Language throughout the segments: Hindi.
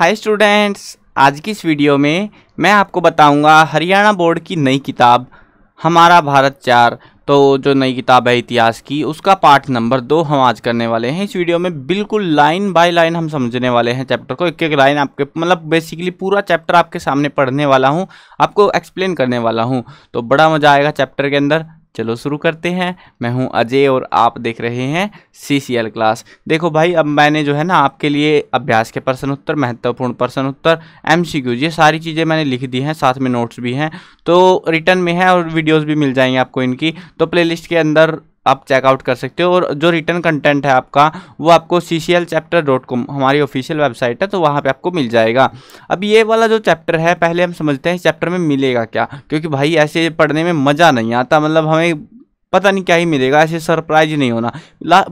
हाय स्टूडेंट्स आज की इस वीडियो में मैं आपको बताऊंगा हरियाणा बोर्ड की नई किताब हमारा भारत चार तो जो नई किताब है इतिहास की उसका पार्ट नंबर दो हम आज करने वाले हैं इस वीडियो में बिल्कुल लाइन बाय लाइन हम समझने वाले हैं चैप्टर को एक एक लाइन आपके मतलब बेसिकली पूरा चैप्टर आपके सामने पढ़ने वाला हूँ आपको एक्सप्लेन करने वाला हूँ तो बड़ा मज़ा आएगा चैप्टर के अंदर चलो शुरू करते हैं मैं हूं अजय और आप देख रहे हैं सी सी एल क्लास देखो भाई अब मैंने जो है ना आपके लिए अभ्यास के प्रश्न उत्तर महत्वपूर्ण प्रश्न उत्तर एम सी क्यू ये सारी चीज़ें मैंने लिख दी हैं साथ में नोट्स भी हैं तो रिटर्न में है और वीडियोस भी मिल जाएंगे आपको इनकी तो प्लेलिस्ट के अंदर आप चेकआउट कर सकते हो और जो रिटर्न कंटेंट है आपका वो आपको C C L chapter dot com हमारी ऑफिशियल वेबसाइट है तो वहाँ पे आपको मिल जाएगा अब ये वाला जो चैप्टर है पहले हम समझते हैं चैप्टर में मिलेगा क्या क्योंकि भाई ऐसे पढ़ने में मज़ा नहीं आता मतलब हमें पता नहीं क्या ही मिलेगा ऐसे सरप्राइज नहीं होना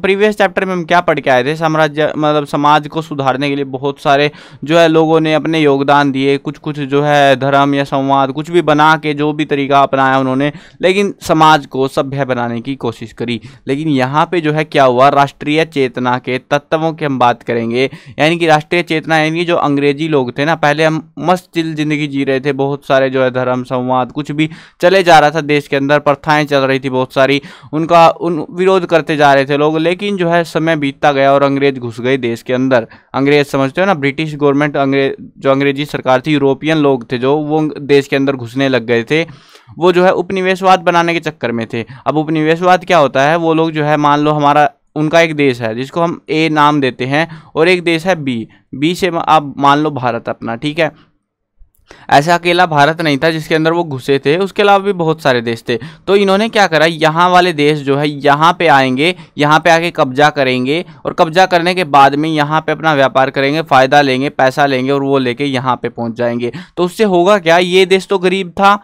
प्रीवियस चैप्टर में हम क्या पढ़ के आए थे साम्राज्य मतलब समाज को सुधारने के लिए बहुत सारे जो है लोगों ने अपने योगदान दिए कुछ कुछ जो है धर्म या संवाद कुछ भी बना के जो भी तरीका अपनाया उन्होंने लेकिन समाज को सभ्य बनाने की कोशिश करी लेकिन यहाँ पर जो है क्या हुआ राष्ट्रीय चेतना के तत्वों की हम बात करेंगे यानी कि राष्ट्रीय चेतना यानी जो अंग्रेजी लोग थे ना पहले हम मस्त चिल जिंदगी जी रहे थे बहुत सारे जो है धर्म संवाद कुछ भी चले जा रहा था देश के अंदर प्रथाएँ चल रही थी बहुत सारी उनका उन विरोध करते जा रहे थे लोग लेकिन जो है समय बीतता गया और अंग्रेज घुस गए देश के अंदर अंग्रेज समझते हो ना ब्रिटिश गवर्नमेंट अंग्रेज जो अंग्रेजी सरकार थी यूरोपियन लोग थे जो वो देश के अंदर घुसने लग गए थे वो जो है उपनिवेशवाद बनाने के चक्कर में थे अब उपनिवेशवाद क्या होता है वो लोग जो है मान लो हमारा उनका एक देश है जिसको हम ए नाम देते हैं और एक देश है बी बी से आप मान लो भारत अपना ठीक है ऐसा अकेला भारत नहीं था जिसके अंदर वो घुसे थे उसके अलावा भी बहुत सारे देश थे तो इन्होंने क्या करा यहाँ वाले देश जो है यहाँ पे आएंगे यहाँ पे आके कब्जा करेंगे और कब्जा करने के बाद में यहाँ पे अपना व्यापार करेंगे फ़ायदा लेंगे पैसा लेंगे और वो लेके यहाँ पे पहुँच जाएंगे तो उससे होगा क्या ये देश तो गरीब था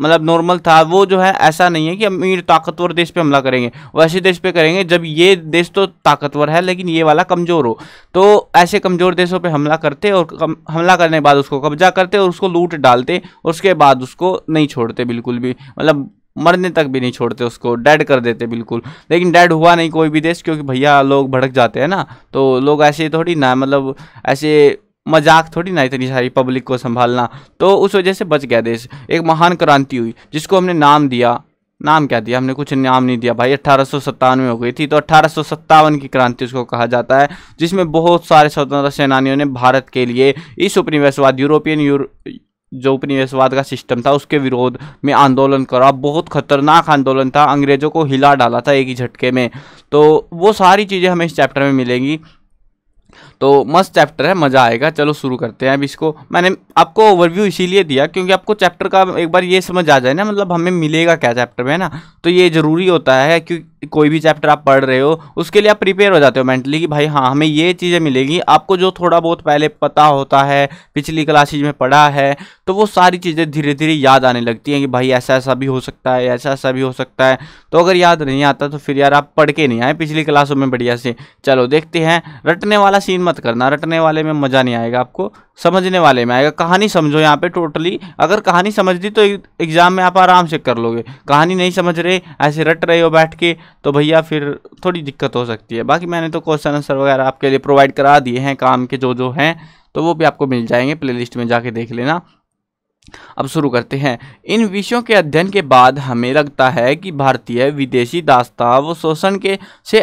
मतलब नॉर्मल था वो जो है ऐसा नहीं है कि अमीर ताकतवर देश पे हमला करेंगे वो ऐसे देश पे करेंगे जब ये देश तो ताकतवर है लेकिन ये वाला कमज़ोर हो तो ऐसे कमज़ोर देशों पे हमला करते और कम, हमला करने के बाद उसको कब्जा करते और उसको लूट डालते और उसके बाद उसको नहीं छोड़ते बिल्कुल भी मतलब मरने तक भी नहीं छोड़ते उसको डेड कर देते बिल्कुल लेकिन डेड हुआ नहीं कोई भी देश क्योंकि भैया लोग भड़क जाते हैं ना तो लोग ऐसे थोड़ी ना मतलब ऐसे मजाक थोड़ी ना इतनी सारी पब्लिक को संभालना तो उस वजह से बच गया देश एक महान क्रांति हुई जिसको हमने नाम दिया नाम क्या दिया हमने कुछ नाम नहीं दिया भाई अट्ठारह में हो गई थी तो अट्ठारह की क्रांति उसको कहा जाता है जिसमें बहुत सारे स्वतंत्रता सेनानियों ने भारत के लिए इस उपनिवेशवाद यूरोपियन यूर जो उपनिवेशवाद का सिस्टम था उसके विरोध में आंदोलन करा बहुत खतरनाक आंदोलन था अंग्रेज़ों को हिला डाला था एक ही झटके में तो वो सारी चीज़ें हमें इस चैप्टर में मिलेंगी तो मस्त चैप्टर है मज़ा आएगा चलो शुरू करते हैं अब इसको मैंने आपको ओवरव्यू इसीलिए दिया क्योंकि आपको चैप्टर का एक बार ये समझ आ जाए ना मतलब हमें मिलेगा क्या चैप्टर में ना तो ये ज़रूरी होता है क्योंकि कोई भी चैप्टर आप पढ़ रहे हो उसके लिए आप प्रिपेयर हो जाते हो मेंटली कि भाई हाँ हमें ये चीज़ें मिलेगी आपको जो थोड़ा बहुत पहले पता होता है पिछली क्लासेज में पढ़ा है तो वो सारी चीज़ें धीरे धीरे याद आने लगती हैं कि भाई ऐसा ऐसा भी हो सकता है ऐसा ऐसा भी हो सकता है तो अगर याद नहीं आता तो फिर यार आप पढ़ के नहीं आए पिछली क्लासों में बढ़िया से चलो देखते हैं रटने वाला सीन मत करना रटने वाले में मज़ा नहीं आएगा आपको समझने वाले में आएगा कहानी समझो यहाँ पे टोटली अगर कहानी समझ दी तो एग्ज़ाम में आप आराम से कर लोगे कहानी नहीं समझ रहे ऐसे रट रहे हो बैठ के तो भैया फिर थोड़ी दिक्कत हो सकती है बाकी मैंने तो क्वेश्चन आंसर वगैरह आपके लिए प्रोवाइड करा दिए हैं काम के जो जो हैं तो वो भी आपको मिल जाएंगे प्ले में जाके देख लेना अब शुरू करते हैं इन विषयों के अध्ययन के बाद हमें लगता है कि भारतीय विदेशी दास्ता व शोषण के से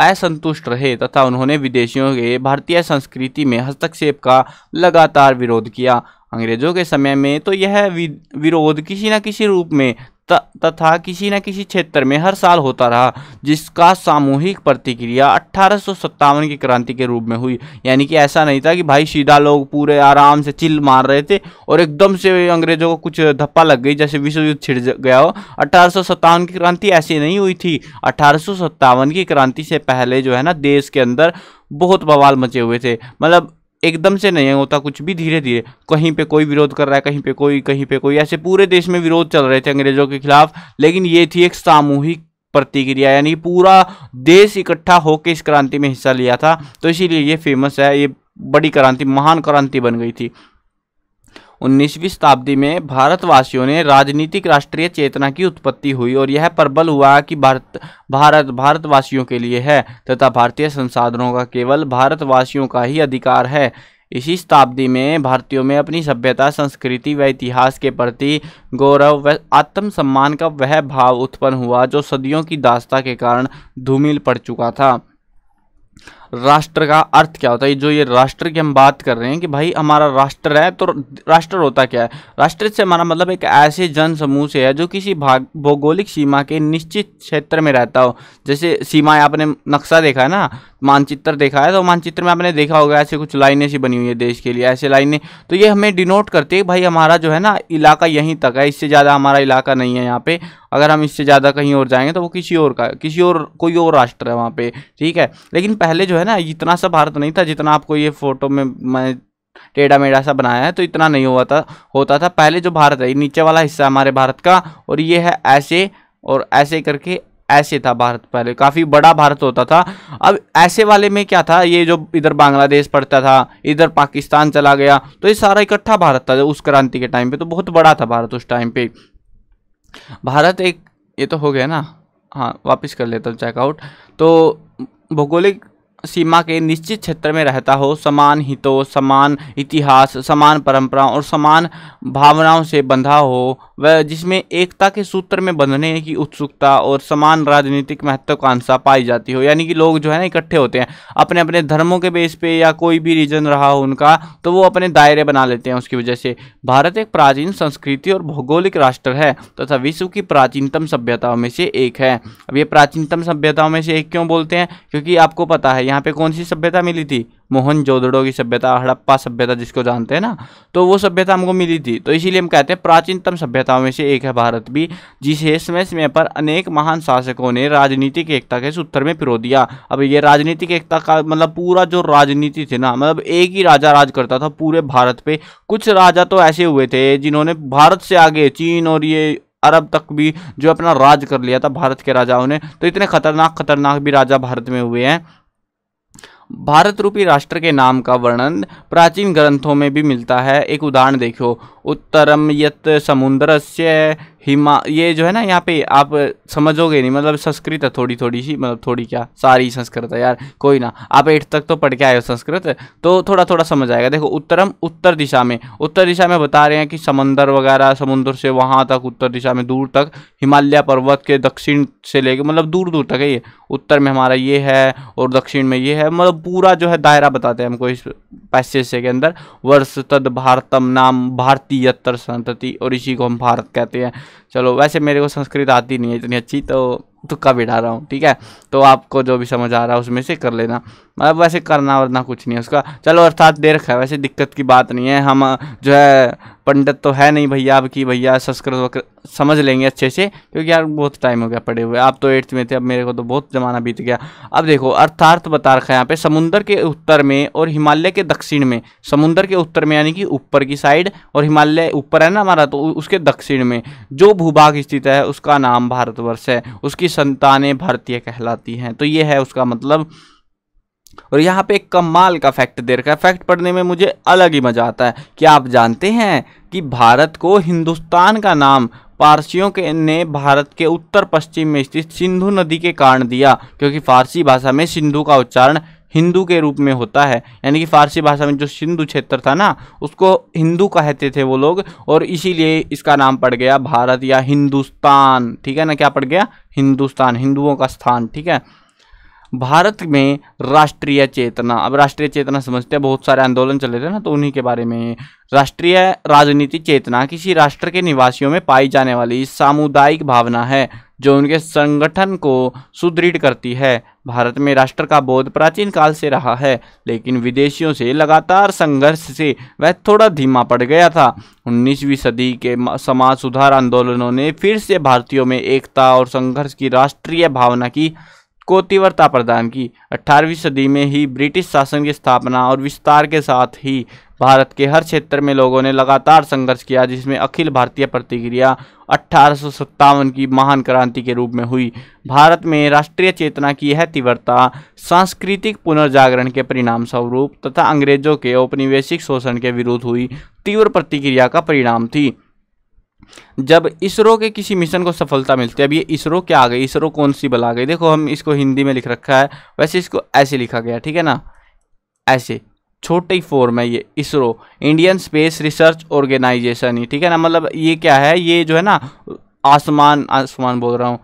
असंतुष्ट रहे तथा उन्होंने विदेशियों के भारतीय संस्कृति में हस्तक्षेप का लगातार विरोध किया अंग्रेजों के समय में तो यह विरोध किसी न किसी रूप में तथा किसी न किसी क्षेत्र में हर साल होता रहा जिसका सामूहिक प्रतिक्रिया अट्ठारह की क्रांति के रूप में हुई यानी कि ऐसा नहीं था कि भाई सीधा लोग पूरे आराम से चिल मार रहे थे और एकदम से अंग्रेजों को कुछ धप्पा लग गई जैसे विश्व युद्ध छिड़ गया हो अट्ठारह की क्रांति ऐसी नहीं हुई थी अट्ठारह की क्रांति से पहले जो है ना देश के अंदर बहुत बवाल मचे हुए थे मतलब एकदम से नहीं होता कुछ भी धीरे धीरे कहीं पे कोई विरोध कर रहा है कहीं पे कोई कहीं पे कोई ऐसे पूरे देश में विरोध चल रहे थे अंग्रेजों के खिलाफ लेकिन ये थी एक सामूहिक प्रतिक्रिया यानी पूरा देश इकट्ठा होकर इस क्रांति में हिस्सा लिया था तो इसीलिए ये फेमस है ये बड़ी क्रांति महान क्रांति बन गई थी 19वीं शताब्दी में भारतवासियों ने राजनीतिक राष्ट्रीय चेतना की उत्पत्ति हुई और यह प्रबल हुआ कि भारत भारत भारतवासियों के लिए है तथा भारतीय संसाधनों का केवल भारतवासियों का ही अधिकार है इसी शताब्दी में भारतीयों में अपनी सभ्यता संस्कृति व इतिहास के प्रति गौरव व आत्मसम्मान का वह भाव उत्पन्न हुआ जो सदियों की दास्ता के कारण धूमिल पड़ चुका था राष्ट्र का अर्थ क्या होता है जो ये राष्ट्र की हम बात कर रहे हैं कि भाई हमारा राष्ट्र है तो राष्ट्र होता क्या है राष्ट्र से हमारा मतलब एक ऐसे जन समूह से है जो किसी भाग भौगोलिक सीमा के निश्चित क्षेत्र में रहता हो जैसे सीमाएं आपने नक्शा देखा है ना मानचित्र देखा है तो मानचित्र में आपने देखा होगा ऐसे कुछ लाइनें सी बनी हुई है देश के लिए ऐसे लाइनें तो ये हमें डिनोट करती है भाई हमारा जो है ना इलाका यहीं तक है इससे ज़्यादा हमारा इलाका नहीं है यहाँ पे अगर हम इससे ज़्यादा कहीं और जाएंगे तो वो किसी और का किसी और कोई और राष्ट्र है वहाँ पे ठीक है लेकिन पहले जो है है ना इतना सा भारत नहीं था जितना आपको ये फोटो में मैं टेढ़ा मेढ़ा सा बनाया है तो इतना नहीं हुआ था होता था पहले जो भारत है नीचे वाला हिस्सा हमारे भारत का और ये है ऐसे और ऐसे करके ऐसे था भारत पहले काफ़ी बड़ा भारत होता था अब ऐसे वाले में क्या था ये जो इधर बांग्लादेश पड़ता था इधर पाकिस्तान चला गया तो ये सारा इकट्ठा भारत था उस क्रांति के टाइम पे तो बहुत बड़ा था भारत उस टाइम पे भारत एक ये तो हो गया ना हाँ वापस कर लेता हूँ चेकआउट तो भौगोलिक सीमा के निश्चित क्षेत्र में रहता हो समान हितों समान इतिहास समान परंपराओं और समान भावनाओं से बंधा हो वह जिसमें एकता के सूत्र में बंधने की उत्सुकता और समान राजनीतिक महत्वाकांक्षा पाई जाती हो यानी कि लोग जो है ना इकट्ठे होते हैं अपने अपने धर्मों के बेस पे या कोई भी रीजन रहा हो उनका तो वो अपने दायरे बना लेते हैं उसकी वजह से भारत एक प्राचीन संस्कृति और भौगोलिक राष्ट्र है तथा तो विश्व की प्राचीनतम सभ्यताओं में से एक है अब ये प्राचीनतम सभ्यताओं में से एक क्यों बोलते हैं क्योंकि आपको पता है यहाँ पे कौन सी सभ्यता मिली थी मोहन जोदड़ो की सभ्यता हड़प्पा सभ्यता जिसको जानते हैं ना तो वो सभ्यता हमको मिली थी तो इसीलिए हम कहते हैं प्राचीनतम सभ्यताओं में से एक है भारत भी जिसे समय समय पर अनेक महान शासकों ने राजनीतिक एकता के सूत्र में पिरो दिया अब ये राजनीतिक एकता का मतलब पूरा जो राजनीति थी ना मतलब एक ही राजा राज करता था पूरे भारत पे कुछ राजा तो ऐसे हुए थे जिन्होंने भारत से आगे चीन और ये अरब तक भी जो अपना राज कर लिया था भारत के राजाओं ने तो इतने खतरनाक खतरनाक भी राजा भारत में हुए हैं भारत रूपी राष्ट्र के नाम का वर्णन प्राचीन ग्रंथों में भी मिलता है एक उदाहरण देखो उत्तरम यत समुद्र से हिमा ये जो है ना यहाँ पे आप समझोगे नहीं मतलब संस्कृत है थोड़ी थोड़ी सी मतलब थोड़ी क्या सारी संस्कृत है यार कोई ना आप एट तक तो पढ़ के आए हो संस्कृत तो थोड़ा थोड़ा समझ आएगा देखो उत्तरम उत्तर दिशा में उत्तर दिशा में बता रहे हैं कि समंदर वगैरह समुद्र से वहाँ तक उत्तर दिशा में दूर तक हिमालय पर्वत के दक्षिण से लेके मतलब दूर दूर तक है ये उत्तर में हमारा ये है और दक्षिण में ये है मतलब पूरा जो है दायरा बताते हैं हमको इस पैसेज के अंदर वर्ष तद भारतम नाम भारतीय संतति और इसी को हम भारत कहते हैं चलो वैसे मेरे को संस्कृत आती नहीं है इतनी अच्छी तो तुक्का बिठा रहा हूँ ठीक है तो आपको जो भी समझ आ रहा है उसमें से कर लेना मतलब वैसे करना वरना कुछ नहीं है उसका चलो अर्थात दे रखा है वैसे दिक्कत की बात नहीं है हम जो है पंडित तो है नहीं भैया अब की भैया संस्कृत वक्र समझ लेंगे अच्छे से क्योंकि यार बहुत टाइम हो गया पड़े हुए आप तो एट्थ में थे अब मेरे को तो बहुत ज़माना बीत गया अब देखो अर्थार्थ बता रखा है यहाँ पे समुंदर के उत्तर में और हिमालय के दक्षिण में समुंदर के उत्तर में यानी कि ऊपर की साइड और हिमालय ऊपर है ना हमारा तो उसके दक्षिण में जो भूभाग स्थित है उसका नाम भारतवर्ष है उसकी संतानें भारतीय कहलाती हैं तो ये है उसका मतलब और यहाँ पे एक कमाल का फैक्ट दे रखा है फैक्ट पढ़ने में मुझे अलग ही मज़ा आता है कि आप जानते हैं कि भारत को हिंदुस्तान का नाम फारसियों के ने भारत के उत्तर पश्चिम में स्थित सिंधु नदी के कारण दिया क्योंकि फारसी भाषा में सिंधु का उच्चारण हिंदू के रूप में होता है यानी कि फारसी भाषा में जो सिंधु क्षेत्र था ना उसको हिंदू कहते थे वो लोग और इसीलिए इसका नाम पड़ गया भारत या हिंदुस्तान ठीक है ना क्या पड़ गया हिंदुस्तान हिंदुओं का स्थान ठीक है भारत में राष्ट्रीय चेतना अब राष्ट्रीय चेतना समझते हैं बहुत सारे आंदोलन चले थे ना तो उन्हीं के बारे में राष्ट्रीय राजनीति चेतना किसी राष्ट्र के निवासियों में पाई जाने वाली सामुदायिक भावना है जो उनके संगठन को सुदृढ़ करती है भारत में राष्ट्र का बोध प्राचीन काल से रहा है लेकिन विदेशियों से लगातार संघर्ष से वह थोड़ा धीमा पड़ गया था 19वीं सदी के समाज सुधार आंदोलनों ने फिर से भारतीयों में एकता और संघर्ष की राष्ट्रीय भावना की को तीव्रता प्रदान की 18वीं सदी में ही ब्रिटिश शासन की स्थापना और विस्तार के साथ ही भारत के हर क्षेत्र में लोगों ने लगातार संघर्ष किया जिसमें अखिल भारतीय प्रतिक्रिया अठारह की महान क्रांति के रूप में हुई भारत में राष्ट्रीय चेतना की यह तीव्रता सांस्कृतिक पुनर्जागरण के परिणाम स्वरूप तथा अंग्रेजों के औपनिवेशिक शोषण के विरुद्ध हुई तीव्र प्रतिक्रिया का परिणाम थी जब इसरो के किसी मिशन को सफलता मिलती है अब ये इसरो क्या आ गई इसरो कौन सी बल आ गई देखो हम इसको हिंदी में लिख रखा है वैसे इसको ऐसे लिखा गया ठीक है ना ऐसे छोटे फॉर्म है ये ISRO Indian space research organisation ही ठीक है ना मतलब ये क्या है ये जो है ना आसमान आसमान बोल रहा हूँ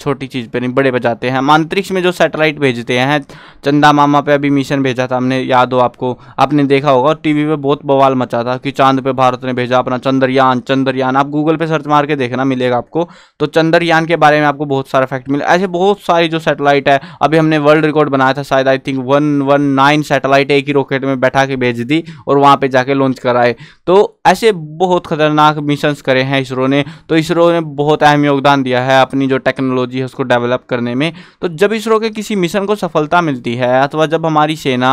छोटी चीज़ पे नहीं बड़े पे जाते हैं हम अंतरिक्ष में जो सैटेलाइट भेजते हैं चंदा मामा पे अभी मिशन भेजा था हमने याद हो आपको आपने देखा होगा और टीवी पे बहुत बवाल मचा था कि चांद पे भारत ने भेजा अपना चंद्रयान चंद्रयान आप गूगल पे सर्च मार के देखना मिलेगा आपको तो चंद्रयान के बारे में आपको बहुत सारा फैक्ट मिले ऐसे बहुत सारी जो सैटेलाइट है अभी हमने वर्ल्ड रिकॉर्ड बनाया था शायद I think one one nine satellite एक ही रॉकेट में बैठा के भेज दी और वहाँ पर जाके लॉन्च कराए तो ऐसे बहुत खतरनाक मिशन करे हैं इसरो ने तो इसरो ने बहुत अहम योगदान दिया है अपनी जो टेक्नोलॉजी टेक्नोलॉजी है उसको डेवलप करने में तो जब इसरो के किसी मिशन को सफलता मिलती है अथवा जब हमारी सेना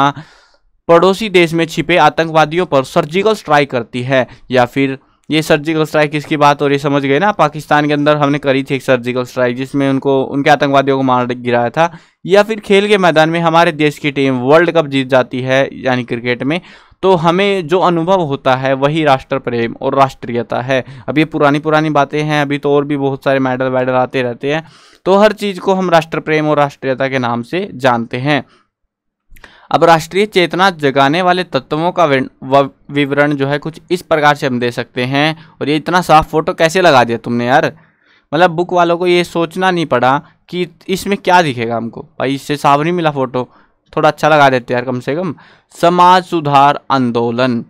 पड़ोसी देश में छिपे आतंकवादियों पर सर्जिकल स्ट्राइक करती है या फिर ये सर्जिकल स्ट्राइक किसकी बात हो रही समझ गए ना पाकिस्तान के अंदर हमने करी थी एक सर्जिकल स्ट्राइक जिसमें उनको उनके आतंकवादियों को मार गिराया था या फिर खेल के मैदान में हमारे देश की टीम वर्ल्ड कप जीत जाती है यानी क्रिकेट में तो हमें जो अनुभव होता है वही राष्ट्र प्रेम और राष्ट्रीयता है अब ये पुरानी पुरानी बातें हैं अभी तो और भी बहुत सारे मेडल वैडल आते रहते हैं तो हर चीज़ को हम राष्ट्र प्रेम और राष्ट्रीयता के नाम से जानते हैं अब राष्ट्रीय चेतना जगाने वाले तत्वों का विवरण जो है कुछ इस प्रकार से हम दे सकते हैं और ये इतना साफ फोटो कैसे लगा दिया तुमने यार मतलब बुक वालों को ये सोचना नहीं पड़ा कि इसमें क्या दिखेगा हमको भाई इससे साफ नहीं मिला फोटो थोड़ा अच्छा लगा देते यार कम से कम समाज सुधार आंदोलन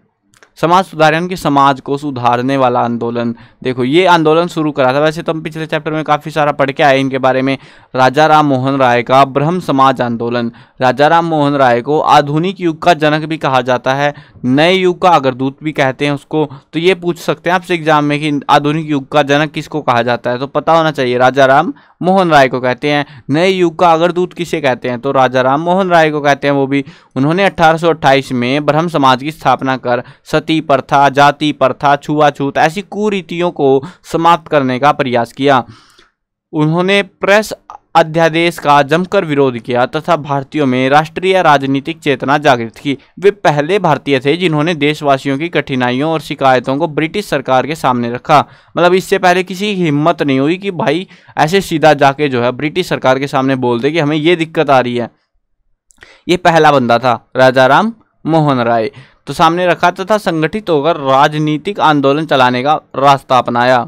समाज यानी कि समाज को सुधारने वाला आंदोलन देखो ये आंदोलन शुरू करा था वैसे तो हम पिछले चैप्टर में काफ़ी सारा पढ़ के आए इनके बारे में राजा राम मोहन राय का ब्रह्म समाज आंदोलन राजा राम मोहन राय को आधुनिक युग का जनक भी कहा जाता है नए युग का दूत भी कहते हैं उसको तो ये पूछ सकते हैं आपसे एग्जाम में कि आधुनिक युग का जनक किसको कहा जाता है तो पता होना चाहिए राजा राम मोहन राय को कहते हैं नए युग का दूत किसे कहते हैं तो राजा राम मोहन राय को कहते हैं वो भी उन्होंने अठारह में ब्रह्म समाज की स्थापना कर सती प्रथा जाति प्रथा छुआछूत ऐसी कुरीतियों को समाप्त करने का प्रयास किया उन्होंने प्रेस अध्यादेश का जमकर विरोध किया तथा भारतीयों में राष्ट्रीय राजनीतिक चेतना जागृत की वे पहले भारतीय थे जिन्होंने देशवासियों की कठिनाइयों और शिकायतों को ब्रिटिश सरकार के सामने रखा मतलब इससे पहले किसी की हिम्मत नहीं हुई कि भाई ऐसे सीधा जाके जो है ब्रिटिश सरकार के सामने बोल दे कि हमें ये दिक्कत आ रही है ये पहला बंदा था राजा राम मोहन राय तो सामने रखा तथा संगठित होकर राजनीतिक आंदोलन चलाने का रास्ता अपनाया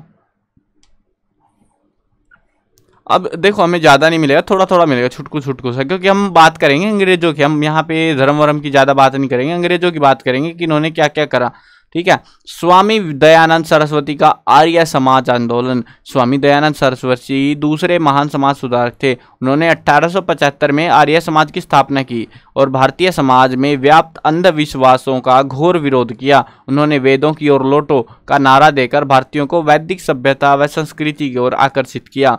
अब देखो हमें ज़्यादा नहीं मिलेगा थोड़ा थोड़ा मिलेगा छुटकू छुटकू सा क्योंकि हम बात करेंगे अंग्रेज़ों की हम यहाँ पे धर्म वर्म की ज़्यादा बात नहीं करेंगे अंग्रेज़ों की बात करेंगे कि इन्होंने क्या क्या करा ठीक है स्वामी दयानंद सरस्वती का आर्य समाज आंदोलन स्वामी दयानंद सरस्वती दूसरे महान समाज सुधारक थे उन्होंने 1875 में आर्य समाज की स्थापना की और भारतीय समाज में व्याप्त अंधविश्वासों का घोर विरोध किया उन्होंने वेदों की ओर लोटो का नारा देकर भारतीयों को वैदिक सभ्यता व संस्कृति की ओर आकर्षित किया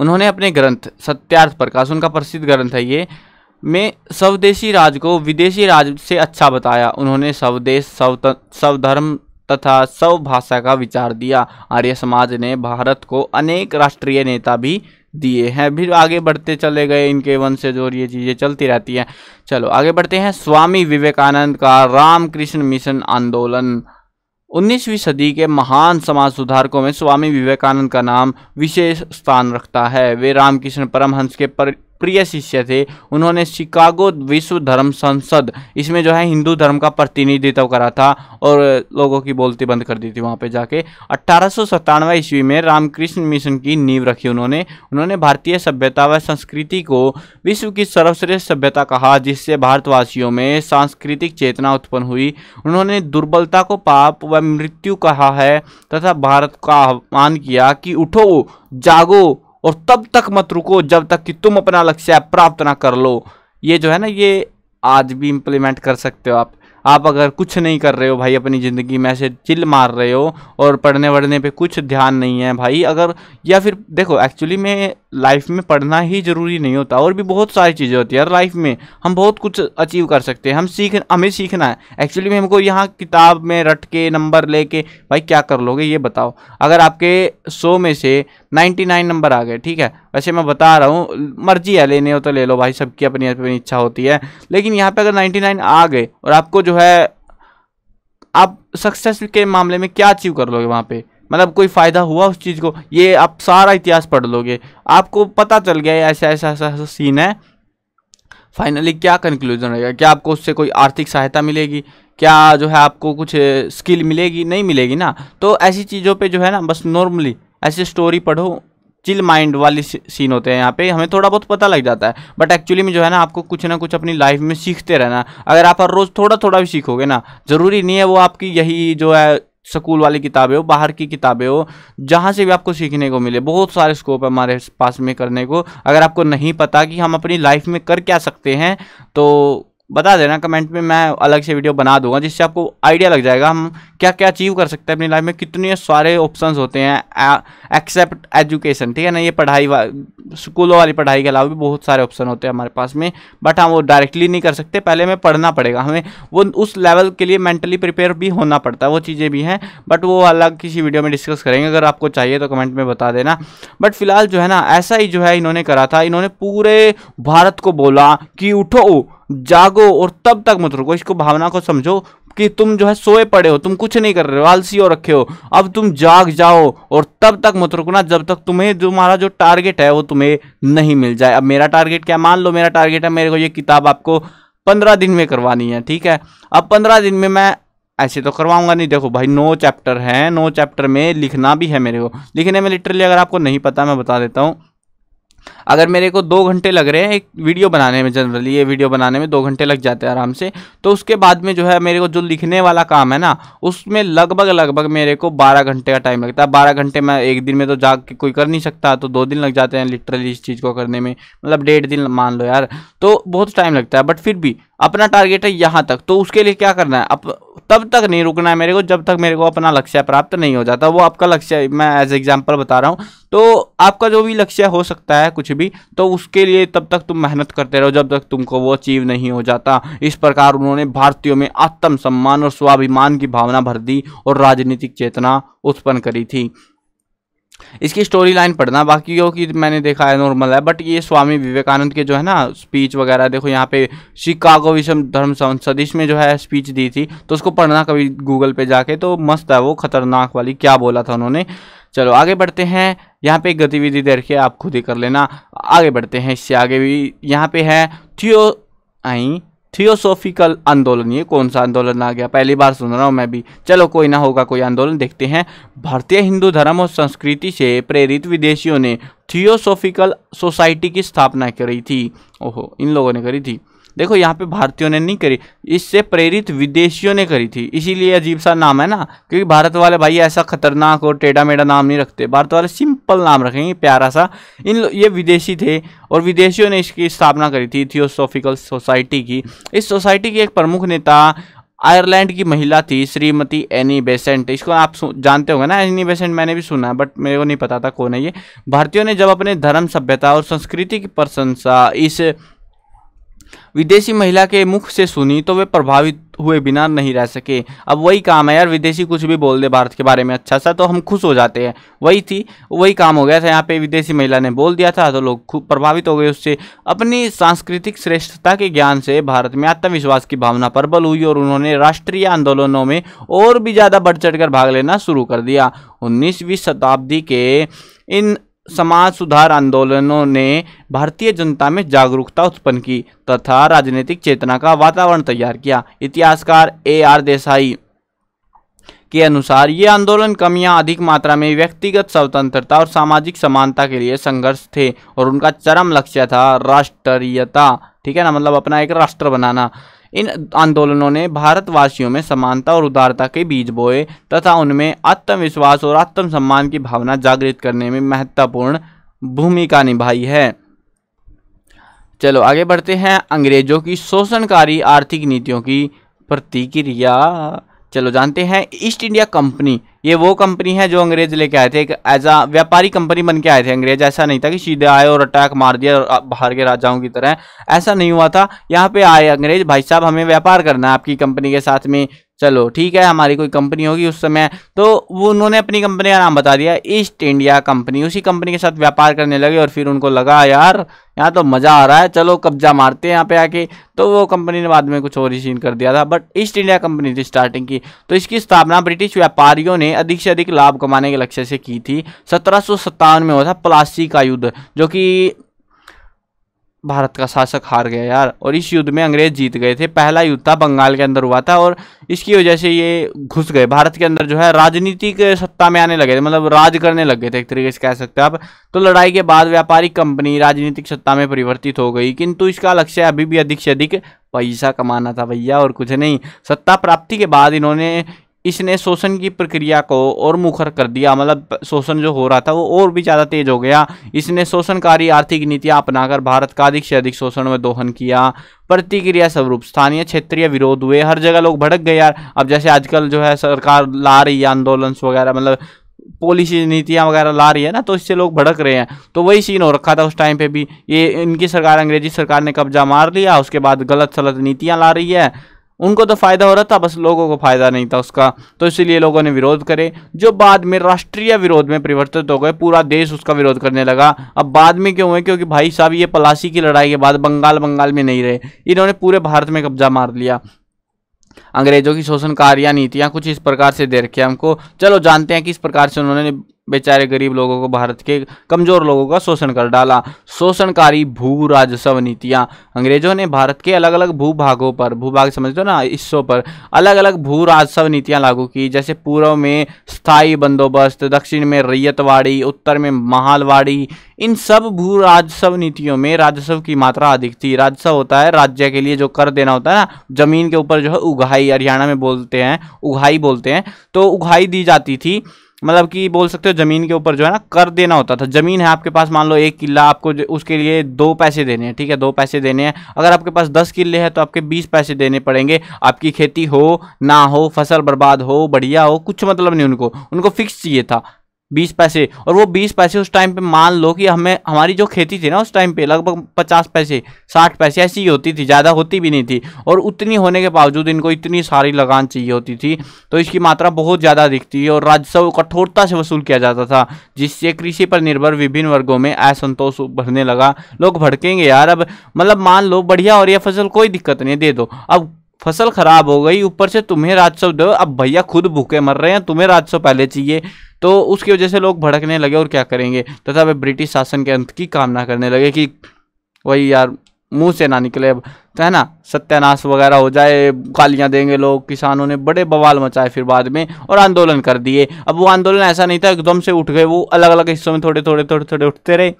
उन्होंने अपने ग्रंथ सत्यार्थ प्रकाश उनका प्रसिद्ध ग्रंथ है ये में स्वदेशी राज को विदेशी राज से अच्छा बताया उन्होंने स्वदेश स्वधर्म तथा सव भाषा का विचार दिया आर्य समाज ने भारत को अनेक राष्ट्रीय नेता भी दिए हैं फिर आगे बढ़ते चले गए इनके से जोर ये चीज़ें चलती रहती हैं चलो आगे बढ़ते हैं स्वामी विवेकानंद का रामकृष्ण मिशन आंदोलन 19वीं सदी के महान समाज सुधारकों में स्वामी विवेकानंद का नाम विशेष स्थान रखता है वे रामकृष्ण परमहंस के पर प्रिय शिष्य थे उन्होंने शिकागो विश्व धर्म संसद इसमें जो है हिंदू धर्म का प्रतिनिधित्व करा था और लोगों की बोलती बंद कर दी थी वहाँ पे जाके अट्ठारह ईस्वी में रामकृष्ण मिशन की नींव रखी उन्होंने उन्होंने भारतीय सभ्यता व संस्कृति को विश्व की सर्वश्रेष्ठ सभ्यता कहा जिससे भारतवासियों में सांस्कृतिक चेतना उत्पन्न हुई उन्होंने दुर्बलता को पाप व मृत्यु कहा है तथा भारत का आह्वान किया कि उठो जागो और तब तक मत रुको जब तक कि तुम अपना लक्ष्य प्राप्त ना कर लो ये जो है ना ये आज भी इम्प्लीमेंट कर सकते हो आप आप अगर कुछ नहीं कर रहे हो भाई अपनी ज़िंदगी में ऐसे चिल मार रहे हो और पढ़ने वढ़ने पे कुछ ध्यान नहीं है भाई अगर या फिर देखो एक्चुअली में लाइफ में पढ़ना ही ज़रूरी नहीं होता और भी बहुत सारी चीज़ें होती है यार लाइफ में हम बहुत कुछ अचीव कर सकते हैं हम सीख हमें सीखना है एक्चुअली में हमको यहाँ किताब में रट के नंबर ले के भाई क्या कर लोगे ये बताओ अगर आपके सौ में से नाइन्टी नाइन नंबर आ गए ठीक है वैसे मैं बता रहा हूँ मर्जी है लेने हो तो ले लो भाई सबकी अपनी अपनी इच्छा होती है लेकिन यहाँ पे अगर नाइन्टी नाइन आ गए और आपको जो है आप सक्सेस के मामले में क्या अचीव कर लोगे वहाँ पे मतलब कोई फ़ायदा हुआ उस चीज़ को ये आप सारा इतिहास पढ़ लोगे आपको पता चल गया ऐसा ऐसा ऐसा ऐसा सीन है फाइनली क्या कंक्लूजन रहेगा क्या आपको उससे कोई आर्थिक सहायता मिलेगी क्या जो है आपको कुछ स्किल मिलेगी नहीं मिलेगी ना तो ऐसी चीज़ों पे जो है ना बस नॉर्मली ऐसे स्टोरी पढ़ो चिल माइंड वाली सीन होते हैं यहाँ पे हमें थोड़ा बहुत पता लग जाता है बट एक्चुअली में जो है ना आपको कुछ ना कुछ अपनी लाइफ में सीखते रहना अगर आप हर रोज़ थोड़ा थोड़ा भी सीखोगे ना ज़रूरी नहीं है वो आपकी यही जो है स्कूल वाली किताबें हो बाहर की किताबें हो जहाँ से भी आपको सीखने को मिले बहुत सारे स्कोप है हमारे पास में करने को अगर आपको नहीं पता कि हम अपनी लाइफ में कर क्या सकते हैं तो बता देना कमेंट में मैं अलग से वीडियो बना दूंगा जिससे आपको आइडिया लग जाएगा हम क्या क्या अचीव कर सकते हैं अपनी लाइफ में कितने सारे ऑप्शंस होते हैं एक्सेप्ट एजुकेशन ठीक है ना ये पढ़ाई वा, स्कूलों वाली पढ़ाई के अलावा भी बहुत सारे ऑप्शन होते हैं हमारे पास में बट हम हाँ, वो डायरेक्टली नहीं कर सकते पहले हमें पढ़ना पड़ेगा हमें वो उस लेवल के लिए मेंटली प्रिपेयर भी होना पड़ता है वो चीज़ें भी हैं बट वो अलग किसी वीडियो में डिस्कस करेंगे अगर आपको चाहिए तो कमेंट में बता देना बट फिलहाल जो है ना ऐसा ही जो है इन्होंने करा था इन्होंने पूरे भारत को बोला कि उठो जागो और तब तक मत रुको इसको भावना को समझो कि तुम जो है सोए पड़े हो तुम कुछ नहीं कर रहे हो आलसी हो रखे हो अब तुम जाग जाओ और तब तक मत रुकना जब तक तुम्हें तुम्हारा जो टारगेट है वो तुम्हें नहीं मिल जाए अब मेरा टारगेट क्या मान लो मेरा टारगेट है मेरे को ये किताब आपको पंद्रह दिन में करवानी है ठीक है अब पंद्रह दिन में मैं ऐसे तो करवाऊंगा नहीं देखो भाई नौ चैप्टर हैं नौ चैप्टर में लिखना भी है मेरे को लिखने में लिटरली अगर आपको नहीं पता मैं बता देता हूँ अगर मेरे को दो घंटे लग रहे हैं एक वीडियो बनाने में जनरली ये वीडियो बनाने में दो घंटे लग जाते हैं आराम से तो उसके बाद में जो है मेरे को जो लिखने वाला काम है ना उसमें लगभग लगभग मेरे को बारह घंटे का टाइम लगता है बारह घंटे मैं एक दिन में तो जा के कोई कर नहीं सकता तो दो दिन लग जाते हैं लिटरली इस चीज़ को करने में मतलब डेढ़ दिन मान लो यार तो बहुत टाइम लगता है बट फिर भी अपना टारगेट है यहाँ तक तो उसके लिए क्या करना है अब तब तक नहीं रुकना है मेरे को जब तक मेरे को अपना लक्ष्य प्राप्त नहीं हो जाता वो आपका लक्ष्य मैं एज एग्जाम्पल बता रहा हूँ तो आपका जो भी लक्ष्य हो सकता है कुछ भी तो उसके लिए तब तक तुम मेहनत करते रहो जब तक तुमको वो अचीव नहीं हो जाता इस प्रकार उन्होंने भारतीयों में आत्म सम्मान और स्वाभिमान की भावना भर दी और राजनीतिक चेतना उत्पन्न करी थी इसकी स्टोरी लाइन पढ़ना बाकी क्योंकि मैंने देखा है नॉर्मल है बट ये स्वामी विवेकानंद के जो है ना स्पीच वगैरह देखो यहाँ पे शिकागो विषम धर्म संसद इसमें जो है स्पीच दी थी तो उसको पढ़ना कभी गूगल पे जाके तो मस्त है वो खतरनाक वाली क्या बोला था उन्होंने चलो आगे बढ़ते हैं यहाँ पे गतिविधि दे के आप खुद ही कर लेना आगे बढ़ते हैं इससे आगे भी यहाँ पे है थियो आई थियोसोफिकल आंदोलन ये कौन सा आंदोलन आ गया पहली बार सुन रहा हूँ मैं भी चलो कोई ना होगा कोई आंदोलन देखते हैं भारतीय हिंदू धर्म और संस्कृति से प्रेरित विदेशियों ने थियोसोफिकल सोसाइटी की स्थापना करी थी ओहो इन लोगों ने करी थी देखो यहाँ पे भारतीयों ने नहीं करी इससे प्रेरित विदेशियों ने करी थी इसीलिए अजीब सा नाम है ना क्योंकि भारत वाले भाई ऐसा खतरनाक और टेढ़ा मेढ़ा नाम नहीं रखते भारत वाले सिंपल नाम रखेंगे प्यारा सा इन ये विदेशी थे और विदेशियों ने इसकी स्थापना करी थी थियोसोफिकल सोसाइटी की इस सोसाइटी की एक प्रमुख नेता आयरलैंड की महिला थी श्रीमती एनी बेसेंट इसको आप जानते होंगे ना एनी बेसेंट मैंने भी सुना है बट मेरे को नहीं पता था कौन है ये भारतीयों ने जब अपने धर्म सभ्यता और संस्कृति की प्रशंसा इस विदेशी महिला के मुख से सुनी तो वे प्रभावित हुए बिना नहीं रह सके अब वही काम है यार विदेशी कुछ भी बोल दे भारत के बारे में अच्छा सा तो हम खुश हो जाते हैं वही थी वही काम हो गया था यहाँ पे विदेशी महिला ने बोल दिया था तो लोग खूब प्रभावित हो गए उससे अपनी सांस्कृतिक श्रेष्ठता के ज्ञान से भारत में आत्मविश्वास की भावना प्रबल हुई और उन्होंने राष्ट्रीय आंदोलनों में और भी ज़्यादा बढ़ चढ़ भाग लेना शुरू कर दिया उन्नीसवीं शताब्दी के इन समाज सुधार आंदोलनों ने भारतीय जनता में जागरूकता उत्पन्न की तथा राजनीतिक चेतना का वातावरण तैयार किया इतिहासकार ए आर देसाई के अनुसार ये आंदोलन कमियां अधिक मात्रा में व्यक्तिगत स्वतंत्रता और सामाजिक समानता के लिए संघर्ष थे और उनका चरम लक्ष्य था राष्ट्रीयता ठीक है ना मतलब अपना एक राष्ट्र बनाना इन आंदोलनों ने भारतवासियों में समानता और उदारता के बीज बोए तथा उनमें आत्मविश्वास और आत्मसम्मान की भावना जागृत करने में महत्वपूर्ण भूमिका निभाई है चलो आगे बढ़ते हैं अंग्रेजों की शोषणकारी आर्थिक नीतियों की प्रतिक्रिया चलो जानते हैं ईस्ट इंडिया कंपनी ये वो कंपनी है जो अंग्रेज लेके आए थे एक एज आ व्यापारी कंपनी बन के आए थे अंग्रेज ऐसा नहीं था कि सीधे आए और अटैक मार दिया बाहर के राजाओं की तरह ऐसा नहीं हुआ था यहाँ पे आए अंग्रेज भाई साहब हमें व्यापार करना है आपकी कंपनी के साथ में चलो ठीक है हमारी कोई कंपनी होगी उस समय तो वो उन्होंने अपनी कंपनी का नाम बता दिया ईस्ट इंडिया कंपनी उसी कंपनी के साथ व्यापार करने लगे और फिर उनको लगा यार यहाँ तो मज़ा आ रहा है चलो कब्जा मारते हैं यहाँ पे आके तो वो कंपनी ने बाद में कुछ और ही सीन कर दिया था बट ईस्ट इंडिया कंपनी थी स्टार्टिंग की तो इसकी स्थापना ब्रिटिश व्यापारियों ने अधिक से अधिक लाभ कमाने के लक्ष्य से की थी सत्रह में हुआ था प्लासी का युद्ध जो कि भारत का शासक हार गया यार और इस युद्ध में अंग्रेज जीत गए थे पहला युद्ध था बंगाल के अंदर हुआ था और इसकी वजह से ये घुस गए भारत के अंदर जो है राजनीतिक सत्ता में आने लगे थे मतलब राज करने लग गए थे एक तरीके से कह सकते हैं आप तो लड़ाई के बाद व्यापारिक कंपनी राजनीतिक सत्ता में परिवर्तित हो गई किंतु इसका लक्ष्य अभी भी अधिक से अधिक पैसा कमाना था भैया और कुछ नहीं सत्ता प्राप्ति के बाद इन्होंने इसने शोषण की प्रक्रिया को और मुखर कर दिया मतलब शोषण जो हो रहा था वो और भी ज़्यादा तेज हो गया इसने शोषणकारी आर्थिक नीतियाँ अपनाकर भारत का अधिक से अधिक शोषण में दोहन किया प्रतिक्रिया स्वरूप स्थानीय क्षेत्रीय विरोध हुए हर जगह लोग भड़क गए यार अब जैसे आजकल जो है सरकार ला रही है आंदोलन वगैरह मतलब पॉलिसी नीतियाँ वगैरह ला रही है ना तो इससे लोग भड़क रहे हैं तो वही सीन हो रखा था उस टाइम पे भी ये इनकी सरकार अंग्रेजी सरकार ने कब्जा मार लिया उसके बाद गलत सलत नीतियाँ ला रही है उनको तो फायदा हो रहा था बस लोगों को फायदा नहीं था उसका तो इसीलिए लोगों ने विरोध करे जो बाद में राष्ट्रीय विरोध में परिवर्तित हो गए पूरा देश उसका विरोध करने लगा अब बाद में क्यों हुए क्योंकि भाई साहब ये पलासी की लड़ाई के बाद बंगाल बंगाल में नहीं रहे इन्होंने पूरे भारत में कब्जा मार लिया अंग्रेजों की शोषणकारियां नीतियां कुछ इस प्रकार से दे रखी हमको चलो जानते हैं किस प्रकार से उन्होंने बेचारे गरीब लोगों को भारत के कमजोर लोगों का शोषण कर डाला शोषणकारी भू राजस्व नीतियाँ अंग्रेजों ने भारत के अलग अलग भूभागों पर भूभाग समझते हो ना हिस्सों पर अलग अलग भू राजस्व नीतियाँ लागू की जैसे पूर्व में स्थायी बंदोबस्त दक्षिण में रैयतवाड़ी उत्तर में महालवाड़ी इन सब भू राजस्व नीतियों में राजस्व की मात्रा अधिक थी राजस्व होता है राज्य के लिए जो कर देना होता है ना जमीन के ऊपर जो है उघाई हरियाणा में बोलते हैं उघाई बोलते हैं तो उघाई दी जाती थी मतलब कि बोल सकते हो ज़मीन के ऊपर जो है ना कर देना होता था ज़मीन है आपके पास मान लो एक किला आपको उसके लिए दो पैसे देने हैं ठीक है दो पैसे देने हैं अगर आपके पास दस किले हैं तो आपके बीस पैसे देने पड़ेंगे आपकी खेती हो ना हो फसल बर्बाद हो बढ़िया हो कुछ मतलब नहीं उनको उनको फिक्स चाहिए था बीस पैसे और वो बीस पैसे उस टाइम पे मान लो कि हमें हमारी जो खेती थी ना उस टाइम पे लगभग पचास पैसे साठ पैसे ऐसी ही होती थी ज़्यादा होती भी नहीं थी और उतनी होने के बावजूद इनको इतनी सारी लगान चाहिए होती थी तो इसकी मात्रा बहुत ज़्यादा दिखती है और राजस्व कठोरता से वसूल किया जाता था जिससे कृषि पर निर्भर विभिन्न वर्गों में असंतोष भरने लगा लोग भड़केंगे यार अब मतलब मान लो बढ़िया और यह फसल कोई दिक्कत नहीं दे दो अब फसल खराब हो गई ऊपर से तुम्हें राजस्व दो अब भैया खुद भूखे मर रहे हैं तुम्हें राजस्व पहले चाहिए तो उसकी वजह से लोग भड़कने लगे और क्या करेंगे तथा वे ब्रिटिश शासन के अंत की कामना करने लगे कि वही यार मुंह से ना निकले अब तो है ना सत्यानाश वगैरह हो जाए गालियाँ देंगे लोग किसानों ने बड़े बवाल मचाए फिर बाद में और आंदोलन कर दिए अब वो आंदोलन ऐसा नहीं था एकदम से उठ गए वो अलग अलग हिस्सों में थोड़े थोड़े थोड़े थोड़े उठते रहे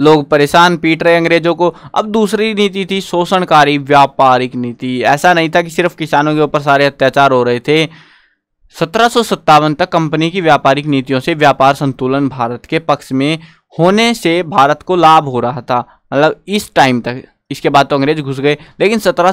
लोग परेशान पीट रहे अंग्रेजों को अब दूसरी नीति थी शोषणकारी व्यापारिक नीति ऐसा नहीं था कि सिर्फ किसानों के ऊपर सारे अत्याचार हो रहे थे सत्रह तक कंपनी की व्यापारिक नीतियों से व्यापार संतुलन भारत के पक्ष में होने से भारत को लाभ हो रहा था मतलब इस टाइम तक इसके बाद तो अंग्रेज घुस गए लेकिन सत्रह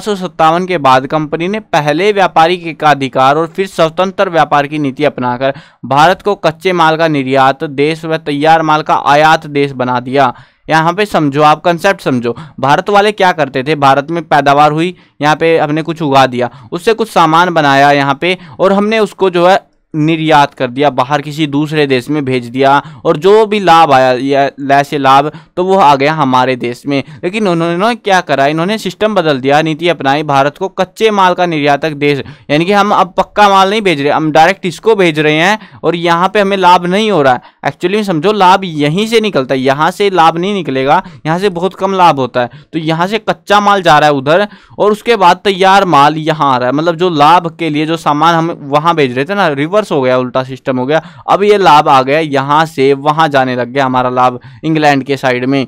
के बाद कंपनी ने पहले व्यापारिक एकाधिकार और फिर स्वतंत्र व्यापार की नीति अपनाकर भारत को कच्चे माल का निर्यात देश व तैयार माल का आयात देश बना दिया यहाँ पे समझो आप कंसेप्ट समझो भारत वाले क्या करते थे भारत में पैदावार हुई यहाँ पे हमने कुछ उगा दिया उससे कुछ सामान बनाया यहाँ पे और हमने उसको जो है निर्यात कर दिया बाहर किसी दूसरे देश में भेज दिया और जो भी लाभ आया या से लाभ तो वो आ गया हमारे देश में लेकिन उन्होंने क्या करा इन्होंने सिस्टम बदल दिया नीति अपनाई भारत को कच्चे माल का निर्यातक देश यानी कि हम अब पक्का माल नहीं भेज रहे हम डायरेक्ट इसको भेज रहे हैं और यहाँ पर हमें लाभ नहीं हो रहा है एक्चुअली समझो लाभ यहीं से निकलता है यहाँ से लाभ नहीं निकलेगा यहाँ से बहुत कम लाभ होता है तो यहाँ से कच्चा माल जा रहा है उधर और उसके बाद तैयार माल यहाँ आ रहा है मतलब जो लाभ के लिए जो सामान हम वहाँ भेज रहे थे ना रिवर्स रिवर्स हो गया उल्टा सिस्टम हो गया अब ये लाभ आ गया यहाँ से वहाँ जाने लग गया हमारा लाभ इंग्लैंड के साइड में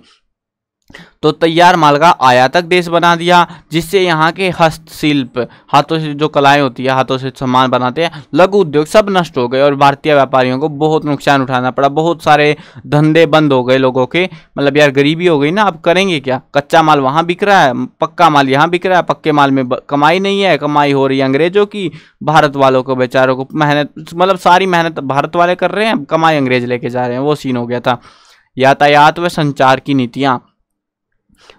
तो तैयार माल का आयातक देश बना दिया जिससे यहाँ के हस्तशिल्प हाथों से जो कलाएं होती है हाथों से सामान बनाते हैं लघु उद्योग सब नष्ट हो गए और भारतीय व्यापारियों को बहुत नुकसान उठाना पड़ा बहुत सारे धंधे बंद हो गए लोगों के मतलब यार गरीबी हो गई ना अब करेंगे क्या कच्चा माल वहाँ बिक रहा है पक्का माल यहाँ बिक रहा है पक्के माल में कमाई नहीं है कमाई हो रही है अंग्रेजों की भारत वालों को बेचारों को मेहनत मतलब सारी मेहनत भारत वाले कर रहे हैं कमाई अंग्रेज लेके जा रहे हैं वो सीन हो गया था यातायात व संचार की नीतियाँ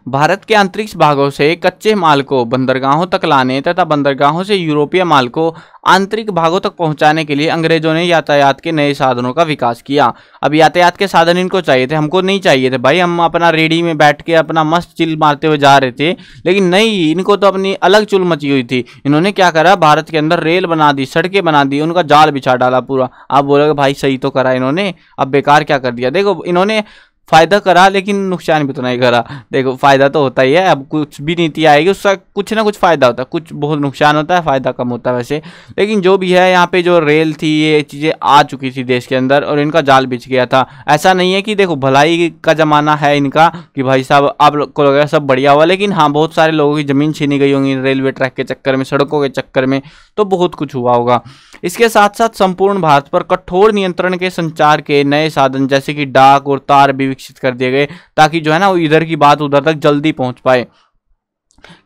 भारत के अंतरिक्ष भागों से कच्चे माल को बंदरगाहों तक लाने तथा बंदरगाहों से यूरोपीय माल को आंतरिक भागों तक पहुंचाने के लिए अंग्रेजों ने यातायात के नए साधनों का विकास किया अब यातायात के साधन इनको चाहिए थे हमको नहीं चाहिए थे भाई हम अपना रेडी में बैठ के अपना मस्त चिल मारते हुए जा रहे थे लेकिन नहीं इनको तो अपनी अलग चुल मची हुई थी इन्होंने क्या करा भारत के अंदर रेल बना दी सड़कें बना दी उनका जाल बिछा डाला पूरा आप बोलोगे भाई सही तो करा इन्होंने अब बेकार क्या कर दिया देखो इन्होंने फ़ायदा करा लेकिन नुकसान भी तो नहीं करा देखो फ़ायदा तो होता ही है अब कुछ भी नीति आएगी उसका कुछ ना कुछ फ़ायदा होता है कुछ बहुत नुकसान होता है फ़ायदा कम होता है वैसे लेकिन जो भी है यहाँ पे जो रेल थी ये चीज़ें आ चुकी थी देश के अंदर और इनका जाल बिछ गया था ऐसा नहीं है कि देखो भलाई का ज़माना है इनका कि भाई साहब आप लोग को सब बढ़िया हुआ लेकिन हाँ बहुत सारे लोगों की ज़मीन छीनी गई होंगी रेलवे ट्रैक के चक्कर में सड़कों के चक्कर में तो बहुत कुछ हुआ होगा इसके साथ साथ संपूर्ण भारत पर कठोर नियंत्रण के संचार के नए साधन जैसे कि डाक और तार भी विकसित कर दिए गए ताकि जो है ना वो इधर की बात उधर तक जल्दी पहुंच पाए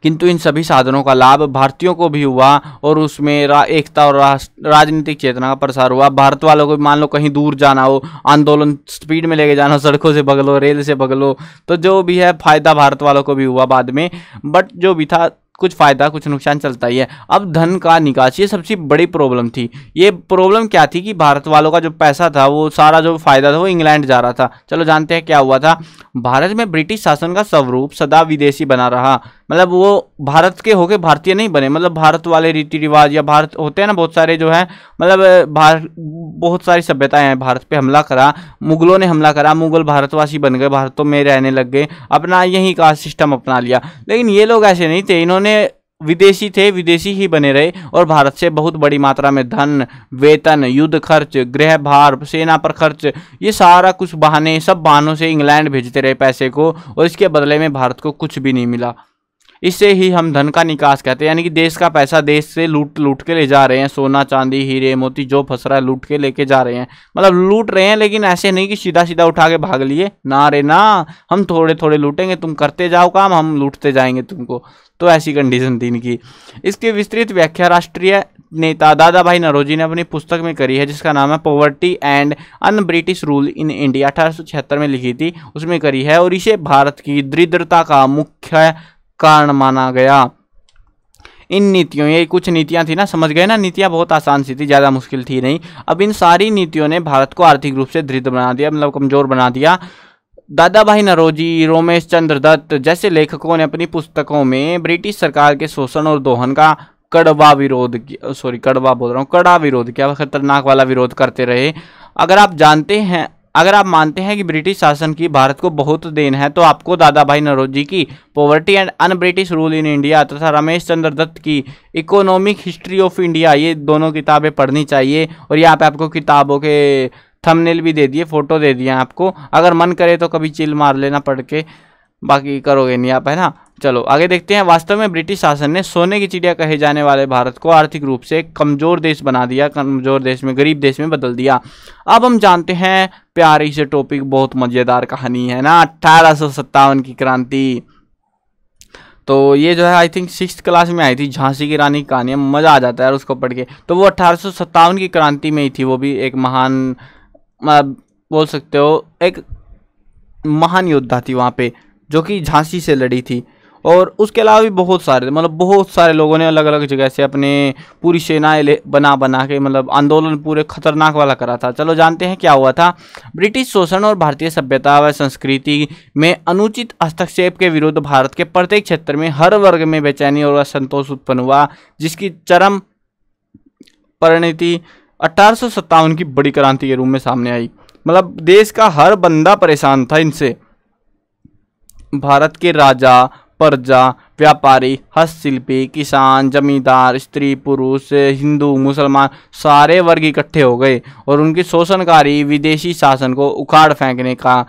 किंतु इन सभी साधनों का लाभ भारतीयों को भी हुआ और उसमें रा, एकता और राजनीतिक चेतना का प्रसार हुआ भारत वालों को मान लो कहीं दूर जाना हो आंदोलन स्पीड में लेके जाना हो सड़कों से बगलो रेल से बगलो तो जो भी है फायदा भारत वालों को भी हुआ बाद में बट जो भी था कुछ फ़ायदा कुछ नुकसान चलता ही है अब धन का निकास ये सबसे बड़ी प्रॉब्लम थी ये प्रॉब्लम क्या थी कि भारत वालों का जो पैसा था वो सारा जो फ़ायदा था वो इंग्लैंड जा रहा था चलो जानते हैं क्या हुआ था भारत में ब्रिटिश शासन का स्वरूप सदा विदेशी बना रहा मतलब वो भारत के होके भारतीय नहीं बने मतलब भारत वाले रीति रिवाज या भारत होते हैं ना बहुत सारे जो है मतलब भारत बहुत सारी सभ्यताएं हैं भारत पे हमला करा मुगलों ने हमला करा मुगल भारतवासी बन गए भारतों में रहने लग गए अपना यहीं का सिस्टम अपना लिया लेकिन ये लोग ऐसे नहीं थे इन्होंने में विदेशी थे विदेशी ही बने रहे और भारत से बहुत बड़ी मात्रा में धन वेतन युद्ध खर्च गृह भार सेना पर खर्च ये सारा कुछ बहाने सब बहानों से इंग्लैंड भेजते रहे पैसे को और इसके बदले में भारत को कुछ भी नहीं मिला इससे ही हम धन का निकास कहते हैं यानी कि देश का पैसा देश से लूट लूट के ले जा रहे हैं सोना चांदी हीरे मोती जो फंस रहा है लूट के लेके जा रहे हैं मतलब लूट रहे हैं लेकिन ऐसे नहीं कि सीधा सीधा उठा के भाग लिए ना रे ना हम थोड़े थोड़े लूटेंगे तुम करते जाओ काम हम लूटते जाएंगे तुमको तो ऐसी कंडीशन थी इनकी इसकी विस्तृत व्याख्या राष्ट्रीय नेता दादा भाई नरोजी ने अपनी पुस्तक में करी है जिसका नाम है poverty and un British rule in India अठारह में लिखी थी उसमें करी है और इसे भारत की दृढ़ता का मुख्य कारण माना गया इन नीतियों ये कुछ नीतियाँ थी ना समझ गए ना नीतियाँ बहुत आसान सी थी ज़्यादा मुश्किल थी नहीं अब इन सारी नीतियों ने भारत को आर्थिक रूप से दृढ़ बना दिया मतलब कमज़ोर बना दिया दादा भाई नरोजी रोमेश चंद्र दत्त जैसे लेखकों ने अपनी पुस्तकों में ब्रिटिश सरकार के शोषण और दोहन का कड़वा विरोध सॉरी कड़वा बोल रहा हूँ कड़ा विरोध क्या खतरनाक वाला विरोध करते रहे अगर आप जानते हैं अगर आप मानते हैं कि ब्रिटिश शासन की भारत को बहुत देन है तो आपको दादा भाई नरोजी की poverty and un British rule in India तथा रमेश चंद्र दत्त की इकोनॉमिक हिस्ट्री ऑफ इंडिया ये दोनों किताबें पढ़नी चाहिए और यहाँ पे आपको किताबों के थंबनेल भी दे दिए फ़ोटो दे दिए आपको अगर मन करे तो कभी चिल मार लेना पढ़ के बाकी करोगे नहीं आप है ना चलो आगे देखते हैं वास्तव में ब्रिटिश शासन ने सोने की चिड़िया कहे जाने वाले भारत को आर्थिक रूप से कमज़ोर देश बना दिया कमज़ोर देश में गरीब देश में बदल दिया अब हम जानते हैं प्यारी से टॉपिक बहुत मज़ेदार कहानी है ना अट्ठारह की क्रांति तो ये जो है आई थिंक सिक्स क्लास में आई थी झांसी की रानी की कहानी मज़ा आ जाता है उसको पढ़ के तो वो अट्ठारह की क्रांति में ही थी वो भी एक महान मतलब बोल सकते हो एक महान योद्धा थी वहाँ पे जो कि झांसी से लड़ी थी और उसके अलावा भी बहुत सारे मतलब बहुत सारे लोगों ने अलग अलग जगह से अपने पूरी सेनाएं बना बना के मतलब आंदोलन पूरे खतरनाक वाला करा था चलो जानते हैं क्या हुआ था ब्रिटिश शोषण और भारतीय सभ्यता व संस्कृति में अनुचित हस्तक्षेप के विरुद्ध भारत के प्रत्येक क्षेत्र में हर वर्ग में बेचैनी और असंतोष उत्पन्न हुआ जिसकी चरम परिणति अठारह की बड़ी क्रांति के रूप में सामने आई मतलब देश का हर बंदा परेशान था इनसे भारत के राजा प्रजा व्यापारी हस्तशिल्पी किसान जमींदार स्त्री पुरुष हिंदू मुसलमान सारे वर्ग इकट्ठे हो गए और उनके शोषणकारी विदेशी शासन को उखाड़ फेंकने का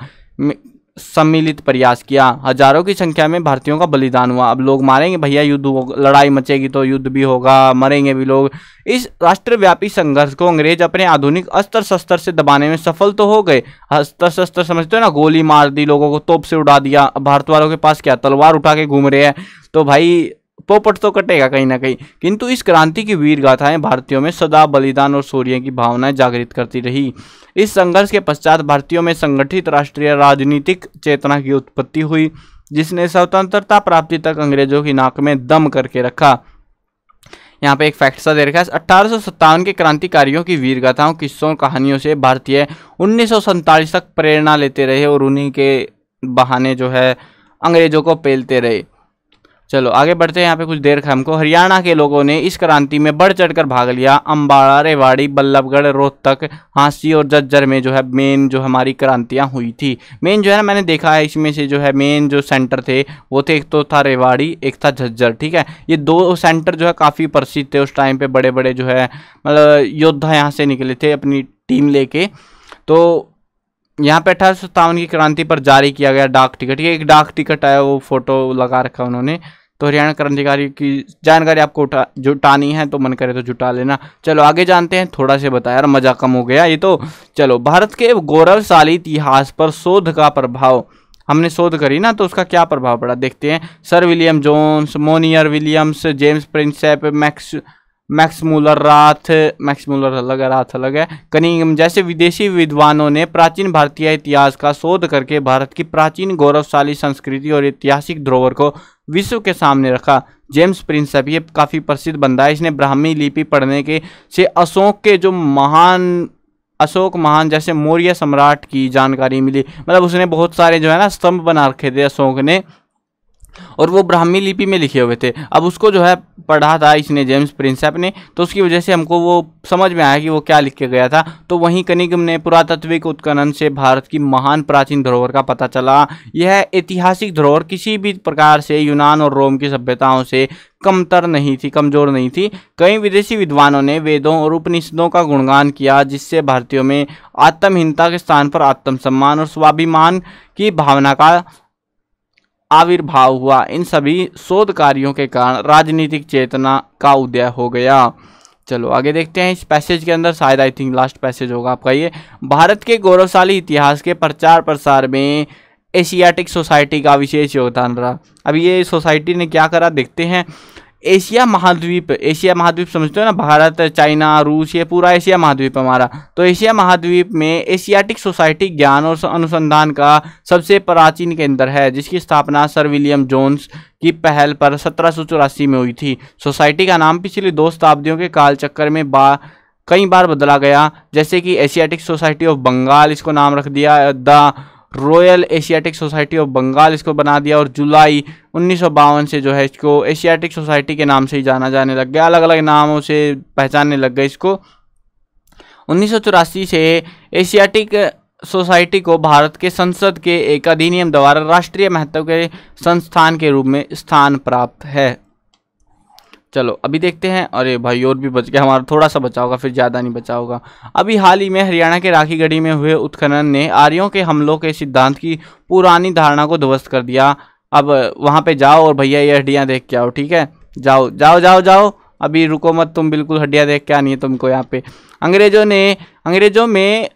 सम्मिलित प्रयास किया हजारों की संख्या में भारतीयों का बलिदान हुआ अब लोग मारेंगे भैया युद्ध लड़ाई मचेगी तो युद्ध भी होगा मरेंगे भी लोग इस राष्ट्रव्यापी संघर्ष को अंग्रेज अपने आधुनिक अस्त्र शस्त्र से दबाने में सफल तो हो गए अस्त्र शस्त्र समझते हो ना गोली मार दी लोगों को तोप से उड़ा दिया भारत वालों के पास क्या तलवार उठा के घूम रहे हैं तो भाई पोपट तो कटेगा कहीं ना कहीं किंतु इस क्रांति की वीर गाथाएं भारतीयों में सदा बलिदान और सूर्य की भावनाएं जागृत करती रही इस संघर्ष के पश्चात भारतीयों में संगठित राष्ट्रीय राजनीतिक चेतना की उत्पत्ति हुई जिसने स्वतंत्रता प्राप्ति तक अंग्रेजों की नाक में दम करके रखा यहाँ पे एक फैक्ट सा दे रखा है अट्ठारह के क्रांतिकारियों की वीर गाथाओं किस्सों कहानियों से भारतीय उन्नीस तक प्रेरणा लेते रहे और उन्हीं के बहाने जो है अंग्रेजों को पेलते रहे चलो आगे बढ़ते हैं यहाँ पे कुछ देर हमको हरियाणा के लोगों ने इस क्रांति में बढ़ चढ़कर भाग लिया अम्बाड़ा रेवाड़ी बल्लभगढ़ रोहतक हाँसी और जज्जर में जो है मेन जो हमारी क्रांतियाँ हुई थी मेन जो है ना मैंने देखा है इसमें से जो है मेन जो सेंटर थे वो थे एक तो था रेवाड़ी एक था झज्जर ठीक है ये दो सेंटर जो है काफ़ी प्रसिद्ध थे उस टाइम पर बड़े बड़े जो है मतलब योद्धा यहाँ से निकले थे अपनी टीम ले तो यहाँ पे अठारह की क्रांति पर जारी किया गया डाक टिकट ये एक डाक टिकट आया वो फोटो लगा रखा उन्होंने तो हरियाणा क्रांतिकारी की जानकारी आपको उठा जुटानी है तो मन करे तो जुटा लेना चलो आगे जानते हैं थोड़ा से बताया यार मज़ा कम हो गया ये तो चलो भारत के गौरवशाली इतिहास पर शोध का प्रभाव हमने शोध करी ना तो उसका क्या प्रभाव पड़ा देखते हैं sir William Jones Monier Williams James Prinsep Max Max Muller Roth Max Muller अलग है राथ अलग है कनिंगम जैसे विदेशी विद्वानों ने प्राचीन भारतीय इतिहास का शोध करके भारत की प्राचीन गौरवशाली संस्कृति और ऐतिहासिक धरोहर को विश्व के सामने रखा जेम्स प्रिंसअप ये काफ़ी प्रसिद्ध बंदा है इसने ब्राह्मी लिपि पढ़ने के से अशोक के जो महान अशोक महान जैसे मौर्य सम्राट की जानकारी मिली मतलब उसने बहुत सारे जो है ना स्तंभ बना रखे थे अशोक ने और वो ब्राह्मी लिपि में लिखे हुए थे अब उसको जो है पढ़ा था इसने जेम्स प्रिंसेप ने तो उसकी वजह से हमको वो समझ में आया कि वो क्या लिख के गया था तो वहीं कनिगम ने पुरातत्विक उत्खनन से भारत की महान प्राचीन धरोहर का पता चला यह ऐतिहासिक धरोहर किसी भी प्रकार से यूनान और रोम की सभ्यताओं से कमतर नहीं थी कमजोर नहीं थी कई विदेशी विद्वानों ने वेदों और उपनिषदों का गुणगान किया जिससे भारतीयों में आत्महीनता के स्थान पर आत्मसम्मान और स्वाभिमान की भावना का आविर्भाव हुआ इन सभी शोध कार्यों के कारण राजनीतिक चेतना का उदय हो गया चलो आगे देखते हैं इस पैसेज के अंदर शायद आई थिंक लास्ट पैसेज होगा आपका ये भारत के गौरवशाली इतिहास के प्रचार प्रसार में एशियाटिक सोसाइटी का विशेष योगदान रहा अब ये सोसाइटी ने क्या करा देखते हैं एशिया महाद्वीप एशिया महाद्वीप समझते हो ना भारत चाइना रूस ये पूरा एशिया महाद्वीप हमारा तो एशिया महाद्वीप में एशियाटिक सोसाइटी ज्ञान और अनुसंधान का सबसे प्राचीन केंद्र है जिसकी स्थापना सर विलियम जोन्स की पहल पर सत्रह में हुई थी सोसाइटी का नाम पिछली दो शताब्दियों के कालचक्कर में बा कई बार बदला गया जैसे कि एशियाटिक सोसाइटी ऑफ बंगाल इसको नाम रख दिया the Royal Asiatic Society of Bengal इसको बना दिया और जुलाई उन्नीस से जो है इसको एशियाटिक सोसाइटी के नाम से ही जाना जाने लग गया अलग अलग नामों से पहचानने लग गए इसको उन्नीस से एशियाटिक सोसाइटी को भारत के संसद के एक अधिनियम द्वारा राष्ट्रीय महत्व के संस्थान के रूप में स्थान प्राप्त है चलो अभी देखते हैं अरे भाई और भी बच गया हमारा थोड़ा सा बचा होगा फिर ज़्यादा नहीं बचा होगा अभी हाल ही में हरियाणा के राखी गढ़ी में हुए उत्खनन ने आर्यों के हमलों के सिद्धांत की पुरानी धारणा को ध्वस्त कर दिया अब वहाँ पे जाओ और भैया ये हड्डियाँ देख के आओ ठीक है जाओ जाओ जाओ जाओ अभी रुको मत तुम बिल्कुल हड्डियाँ देख के आनी है तुमको यहाँ पे अंग्रेजों ने अंग्रेजों में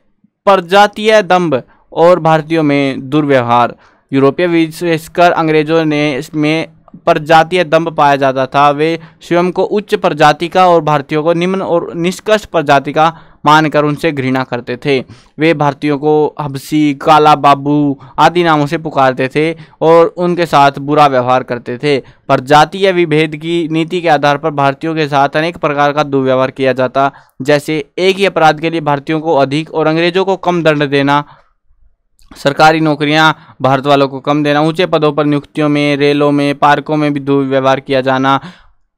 प्रजातीय दम्ब और भारतीयों में दुर्व्यवहार यूरोपीय विशेषकर अंग्रेजों ने इसमें प्रजातीय दम्भ पाया जाता था वे स्वयं को उच्च प्रजाति का और भारतीयों को निम्न और निष्कर्ष प्रजाति का मानकर उनसे घृणा करते थे वे भारतीयों को हबसी काला बाबू आदि नामों से पुकारते थे और उनके साथ बुरा व्यवहार करते थे पर विभेद की नीति के आधार पर भारतीयों के साथ अनेक प्रकार का दुर्व्यवहार किया जाता जैसे एक ही अपराध के लिए भारतीयों को अधिक और अंग्रेजों को कम दंड देना सरकारी नौकरियां भारत वालों को कम देना ऊंचे पदों पर नियुक्तियों में रेलों में पार्कों में भी दुर्व्यवहार किया जाना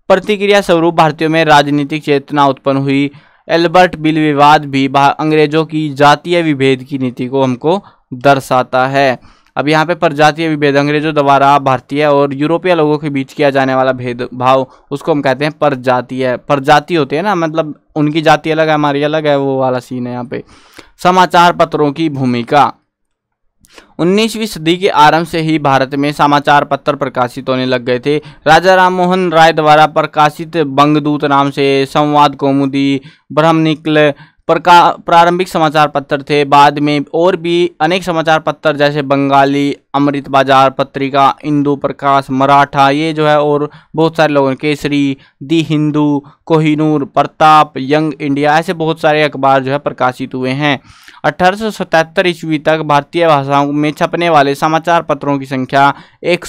प्रतिक्रिया स्वरूप भारतीयों में राजनीतिक चेतना उत्पन्न हुई एल्बर्ट बिल विवाद भी अंग्रेजों की जातीय विभेद की नीति को हमको दर्शाता है अब यहाँ पे प्रजातीय विभेद अंग्रेजों द्वारा भारतीय और यूरोपीय लोगों के बीच किया जाने वाला भेदभाव उसको हम कहते हैं प्रजातीय प्रजाति होते हैं ना मतलब उनकी जाति अलग है हमारी अलग है वो वाला सीन है यहाँ पे समाचार पत्रों की भूमिका उन्नीसवीं सदी के आरंभ से ही भारत में समाचार पत्र प्रकाशित होने लग गए थे राजा राम मोहन राय द्वारा प्रकाशित बंगदूत नाम से संवाद कौमुदी ब्रह्मनिकल प्रारंभिक समाचार पत्र थे बाद में और भी अनेक समाचार पत्र जैसे बंगाली अमृत बाजार पत्रिका इंदू प्रकाश मराठा ये जो है और बहुत सारे लोगों ने Kesari the Hindu Kohinoor Pratap young India ऐसे बहुत सारे अखबार जो है प्रकाशित हुए हैं अठारह ईस्वी तक भारतीय भाषाओं में छपने वाले समाचार पत्रों की संख्या एक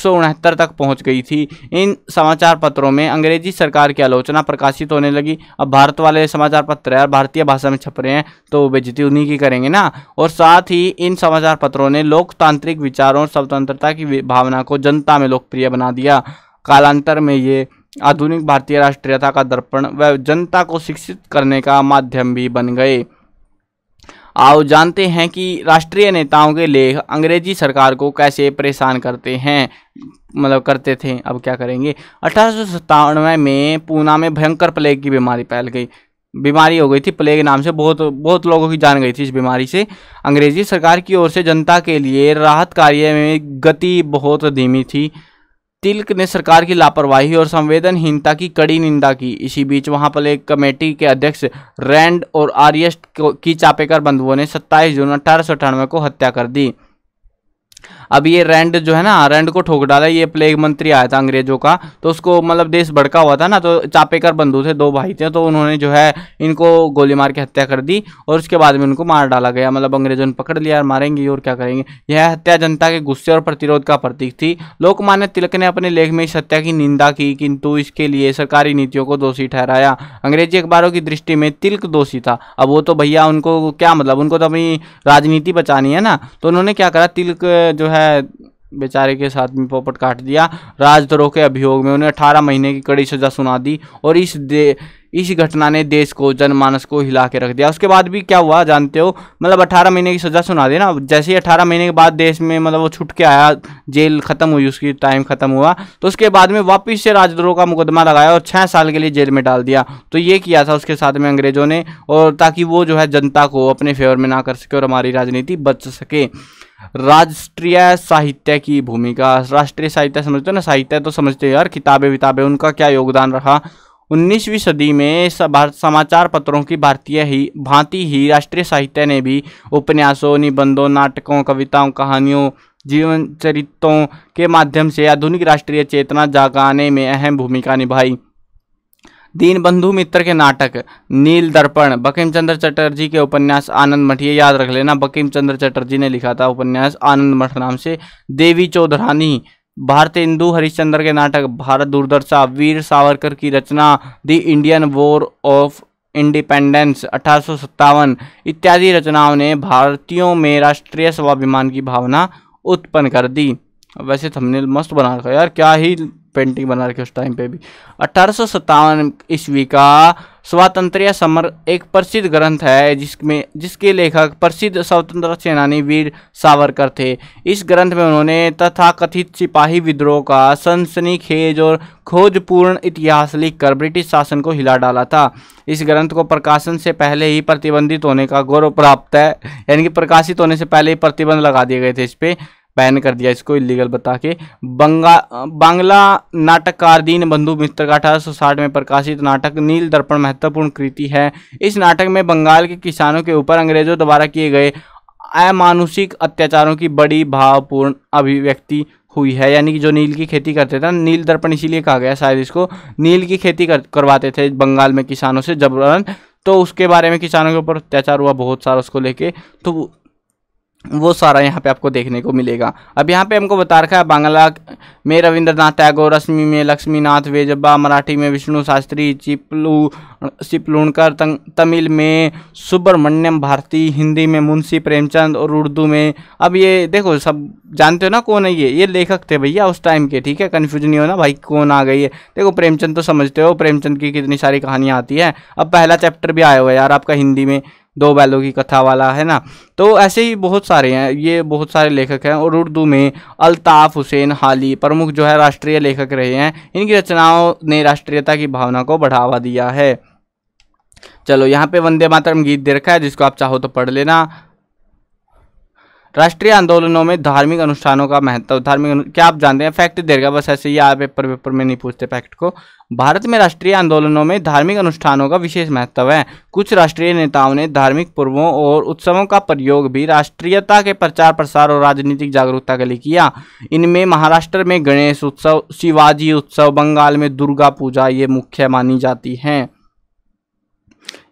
तक पहुंच गई थी इन समाचार पत्रों में अंग्रेजी सरकार की आलोचना प्रकाशित होने लगी अब भारत वाले समाचार पत्र यार भारतीय भाषा में छप रहे हैं तो बेजती उन्हीं की करेंगे ना और साथ ही इन समाचार पत्रों ने लोकतांत्रिक विचारों और स्वतंत्रता की भावना को जनता में लोकप्रिय बना दिया कालांतर में ये आधुनिक भारतीय राष्ट्रीयता का दर्पण व जनता को शिक्षित करने का माध्यम भी बन गए आओ जानते हैं कि राष्ट्रीय नेताओं के लेख अंग्रेजी सरकार को कैसे परेशान करते हैं मतलब करते थे अब क्या करेंगे अठारह में पूना में भयंकर प्लेग की बीमारी फैल गई बीमारी हो गई थी प्लेग नाम से बहुत बहुत लोगों की जान गई थी इस बीमारी से अंग्रेजी सरकार की ओर से जनता के लिए राहत कार्य में गति बहुत धीमी थी तिलक ने सरकार की लापरवाही और संवेदनहीनता की कड़ी निंदा की इसी बीच वहां पर एक कमेटी के अध्यक्ष रैंड और आर्यस्ट की चापेकर बंधुओं ने 27 जून अठारह को हत्या कर दी अब ये रेंड जो है ना रेंड को ठोक डाला ये प्लेग मंत्री आया था अंग्रेजों का तो उसको मतलब देश भड़का हुआ था ना तो चापेकर बंधु थे दो भाई थे तो उन्होंने जो है इनको गोली मार के हत्या कर दी और उसके बाद में उनको मार डाला गया मतलब अंग्रेजों ने पकड़ लिया मारेंगे और क्या करेंगे यह हत्या जनता के गुस्से और प्रतिरोध का प्रतीक थी लोकमान्य तिलक ने अपने लेख में इस हत्या की निंदा की किंतु इसके लिए सरकारी नीतियों को दोषी ठहराया अंग्रेजी अखबारों की दृष्टि में तिलक दोषी था अब वो तो भैया उनको क्या मतलब उनको तो अपनी राजनीति बचानी है ना तो उन्होंने क्या करा तिलक जो है है बेचारे के साथ में पोपट काट दिया राजद्रोह के अभियोग में उन्हें अठारह महीने की कड़ी सजा सुना दी और इस दे इस घटना ने देश को जनमानस को हिला के रख दिया उसके बाद भी क्या हुआ जानते हो मतलब अठारह महीने की सज़ा सुना देना जैसे ही अठारह महीने के बाद देश में मतलब वो छुट के आया जेल ख़त्म हुई उसकी टाइम ख़त्म हुआ तो उसके बाद में वापस से राजद्रोह का मुकदमा लगाया और छः साल के लिए जेल में डाल दिया तो ये किया था उसके साथ में अंग्रेज़ों ने और ताकि वो जो है जनता को अपने फेवर में ना कर सके और हमारी राजनीति बच सके राष्ट्रीय साहित्य की भूमिका राष्ट्रीय साहित्य समझते हो ना साहित्य तो समझते हो यार किताबें विताबें उनका क्या योगदान रहा 19वीं सदी में समाचार पत्रों की भारतीय ही भांति ही राष्ट्रीय साहित्य ने भी उपन्यासों निबंधों नाटकों कविताओं कहानियों जीवन चरित्रों के माध्यम से आधुनिक राष्ट्रीय चेतना जागाने में अहम भूमिका निभाई दीन बंधु मित्र के नाटक नील दर्पण बकीम चंद्र चटर्जी के उपन्यास आनंद मठ ये याद रख लेना बकीम चंद्र चटर्जी ने लिखा था उपन्यास आनंद मठ नाम से देवी चौधरानी भारतीय हिंदू हरिश्चंद्र के नाटक भारत दूरदर्शा वीर सावरकर की रचना the Indian war of independence अठारह इत्यादि रचनाओं ने भारतीयों में राष्ट्रीय स्वाभिमान की भावना उत्पन्न कर दी वैसे थंबनेल तो मस्त बना रखा यार क्या ही पेंटिंग बना रखी उस टाइम पे भी अठारह ईस्वी का स्वातंत्र समर एक प्रसिद्ध ग्रंथ है जिसमें जिसके लेखक प्रसिद्ध स्वतंत्र सेनानी वीर सावरकर थे इस ग्रंथ में उन्होंने तथा कथित सिपाही विद्रोह का सनसनीखेज और खोजपूर्ण इतिहास लिखकर ब्रिटिश शासन को हिला डाला था इस ग्रंथ को प्रकाशन से पहले ही प्रतिबंधित होने का गौरव प्राप्त है यानी कि प्रकाशित होने से पहले ही प्रतिबंध लगा दिए गए थे इस पर बैन कर दिया इसको इलीगल बता के बंगा बांग्ला नाटककार दीन बंधु मित्र का अठारह में प्रकाशित नाटक नील दर्पण महत्वपूर्ण कृति है इस नाटक में बंगाल के किसानों के ऊपर अंग्रेजों द्वारा किए गए अमानुषिक अत्याचारों की बड़ी भावपूर्ण अभिव्यक्ति हुई है यानी कि जो नील की खेती करते थे नील दर्पण इसीलिए कहा गया शायद इसको नील की खेती कर, करवाते थे बंगाल में किसानों से जबरन तो उसके बारे में किसानों के ऊपर अत्याचार हुआ बहुत सारा उसको लेके तो वो सारा यहाँ पे आपको देखने को मिलेगा अब यहाँ पे हमको बता रखा है बांग्ला में रविंद्रनाथ टैगोर रश्मि में लक्ष्मीनाथ वेजब्बा मराठी में विष्णु शास्त्री चिपलू चिपलूणकर तमिल में सुब्रमण्यम भारती हिंदी में मुंशी प्रेमचंद और उर्दू में अब ये देखो सब जानते हो ना कौन है ये ये लेखक थे भैया उस टाइम के ठीक है कन्फ्यूज नहीं होना भाई कौन आ गई है देखो प्रेमचंद तो समझते हो प्रेमचंद की कितनी सारी कहानियाँ आती है अब पहला चैप्टर भी आया हुआ है यार आपका हिंदी में दो बैलों की कथा वाला है ना तो ऐसे ही बहुत सारे हैं ये बहुत सारे लेखक हैं और उर्दू में अल्ताफ़ हुसैन हाली प्रमुख जो है राष्ट्रीय लेखक रहे हैं इनकी रचनाओं ने राष्ट्रीयता की भावना को बढ़ावा दिया है चलो यहाँ पे वंदे मातरम गीत दे रखा है जिसको आप चाहो तो पढ़ लेना राष्ट्रीय आंदोलनों में धार्मिक अनुष्ठानों का महत्व धार्मिक क्या आप जानते हैं फैक्ट देगा बस ऐसे ही आप पेपर पेपर में नहीं पूछते फैक्ट को भारत में राष्ट्रीय आंदोलनों में धार्मिक अनुष्ठानों का विशेष महत्व है कुछ राष्ट्रीय नेताओं ने धार्मिक पूर्वों और उत्सवों का प्रयोग भी राष्ट्रीयता के प्रचार प्रसार और राजनीतिक जागरूकता के लिए किया इनमें महाराष्ट्र में गणेश उत्सव शिवाजी उत्सव बंगाल में दुर्गा पूजा ये मुख्य मानी जाती हैं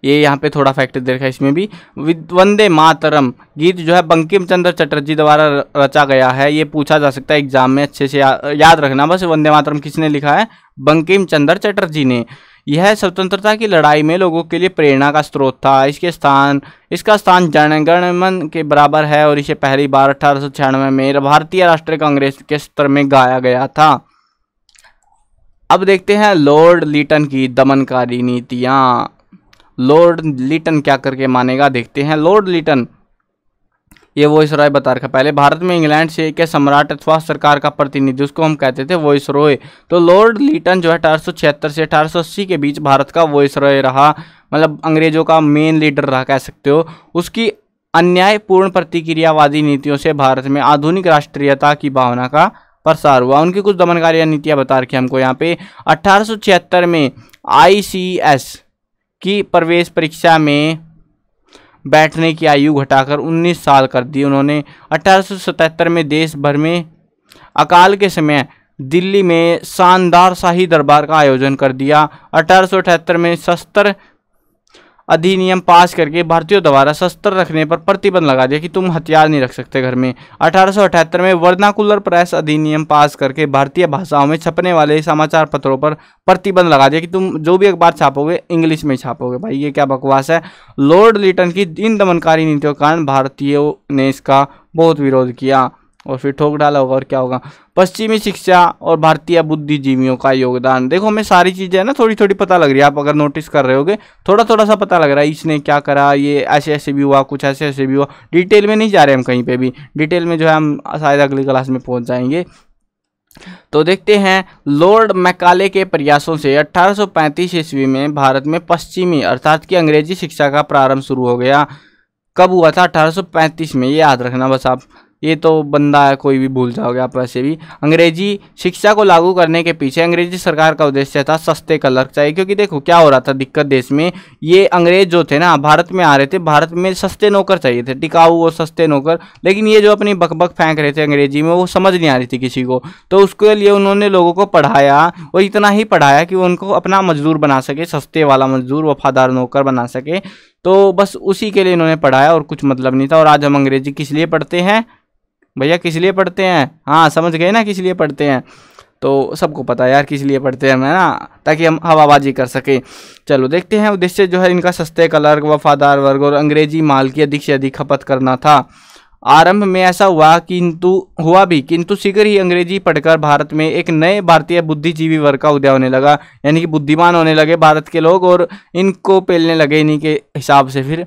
ये यहाँ पे थोड़ा फैक्ट देखा है इसमें भी विद वंदे मातरम गीत जो है बंकिम चंद्र चटर्जी द्वारा रचा गया है ये पूछा जा सकता है एग्जाम में अच्छे से या, याद रखना बस वंदे मातरम किसने लिखा है बंकिम चंद्र चटर्जी ने यह स्वतंत्रता की लड़ाई में लोगों के लिए प्रेरणा का स्रोत था इसके स्थान इसका स्थान जनगणमन के बराबर है और इसे पहली बार अठारह में भारतीय राष्ट्रीय कांग्रेस के स्तर में गाया गया था अब देखते हैं लॉर्ड लीटन की दमनकारी नीतियाँ लॉर्ड लिटन क्या करके मानेगा देखते हैं लॉर्ड लिटन ये वॉइस रॉय बता रखा पहले भारत में इंग्लैंड से एक सम्राट अथवा सरकार का प्रतिनिधि उसको हम कहते थे वॉइस रॉय तो लॉर्ड लिटन जो है अठारह से अठारह के बीच भारत का वॉइस रॉय रहा मतलब अंग्रेजों का मेन लीडर रहा कह सकते हो उसकी अन्यायपूर्ण प्रतिक्रियावादी नीतियों से भारत में आधुनिक राष्ट्रीयता की भावना का प्रसार हुआ उनकी कुछ दमनकारी नीतियाँ बता रखी हमको यहाँ पे अठारह में आई की प्रवेश परीक्षा में बैठने की आयु घटाकर 19 साल कर दी उन्होंने अठारह में देश भर में अकाल के समय दिल्ली में शानदार शाही दरबार का आयोजन कर दिया अठारह में शस्त्र अधिनियम पास करके भारतीयों द्वारा शस्त्र रखने पर प्रतिबंध लगा दिया कि तुम हथियार नहीं रख सकते घर में अठारह में वर्नाकुलर प्रेस अधिनियम पास करके भारतीय भाषाओं में छपने वाले समाचार पत्रों पर प्रतिबंध लगा दिया कि तुम जो भी अखबार छापोगे इंग्लिश में छापोगे भाई ये क्या बकवास है लॉर्ड लिटन की इन दमनकारी नीतियों के कारण भारतीयों ने इसका बहुत विरोध किया और फिर ठोक डाला होगा और क्या होगा पश्चिमी शिक्षा और भारतीय बुद्धिजीवियों का योगदान देखो हमें सारी चीज़ें ना थोड़ी थोड़ी पता लग रही है आप अगर नोटिस कर रहे होगे थोड़ा थोड़ा सा पता लग रहा है इसने क्या करा ये ऐसे ऐसे भी हुआ कुछ ऐसे ऐसे भी हुआ डिटेल में नहीं जा रहे हम कहीं पर भी डिटेल में जो है हम शायद अगली क्लास में पहुँच जाएंगे तो देखते हैं लॉर्ड मैकाले के प्रयासों से 1835 ईस्वी में भारत में पश्चिमी अर्थात कि अंग्रेजी शिक्षा का प्रारंभ शुरू हो गया कब हुआ था 1835 में ये याद रखना बस आप ये तो बंदा है कोई भी भूल जाओगे आप वैसे भी अंग्रेजी शिक्षा को लागू करने के पीछे अंग्रेजी सरकार का उद्देश्य था सस्ते कलर चाहिए क्योंकि देखो क्या हो रहा था दिक्कत देश में ये अंग्रेज जो थे ना भारत में आ रहे थे भारत में सस्ते नौकर चाहिए थे टिकाऊ और सस्ते नौकर लेकिन ये जो अपनी बकबक फेंक रहे थे अंग्रेजी में वो समझ नहीं आ रही थी किसी को तो उसके लिए उन्होंने लोगों को पढ़ाया और इतना ही पढ़ाया कि उनको अपना मजदूर बना सके सस्ते वाला मजदूर वफादार नौकर बना सके तो बस उसी के लिए इन्होंने पढ़ाया और कुछ मतलब नहीं था और आज हम अंग्रेजी किस लिए पढ़ते हैं भैया किस लिए पढ़ते हैं हाँ समझ गए ना किस लिए पढ़ते हैं तो सबको पता है यार किस लिए पढ़ते हैं मैं ना ताकि हम हवाबाजी कर सकें चलो देखते हैं उद्देश्य जो है इनका सस्ते कलर वफादार वर्ग और अंग्रेजी माल की अधिक से अधिक खपत करना था आरंभ में ऐसा हुआ किंतु हुआ भी किंतु शीघ्र ही अंग्रेजी पढ़कर भारत में एक नए भारतीय बुद्धिजीवी वर्ग का उदय होने लगा यानी कि बुद्धिमान होने लगे भारत के लोग और इनको पेलने लगे इन्हीं के हिसाब से फिर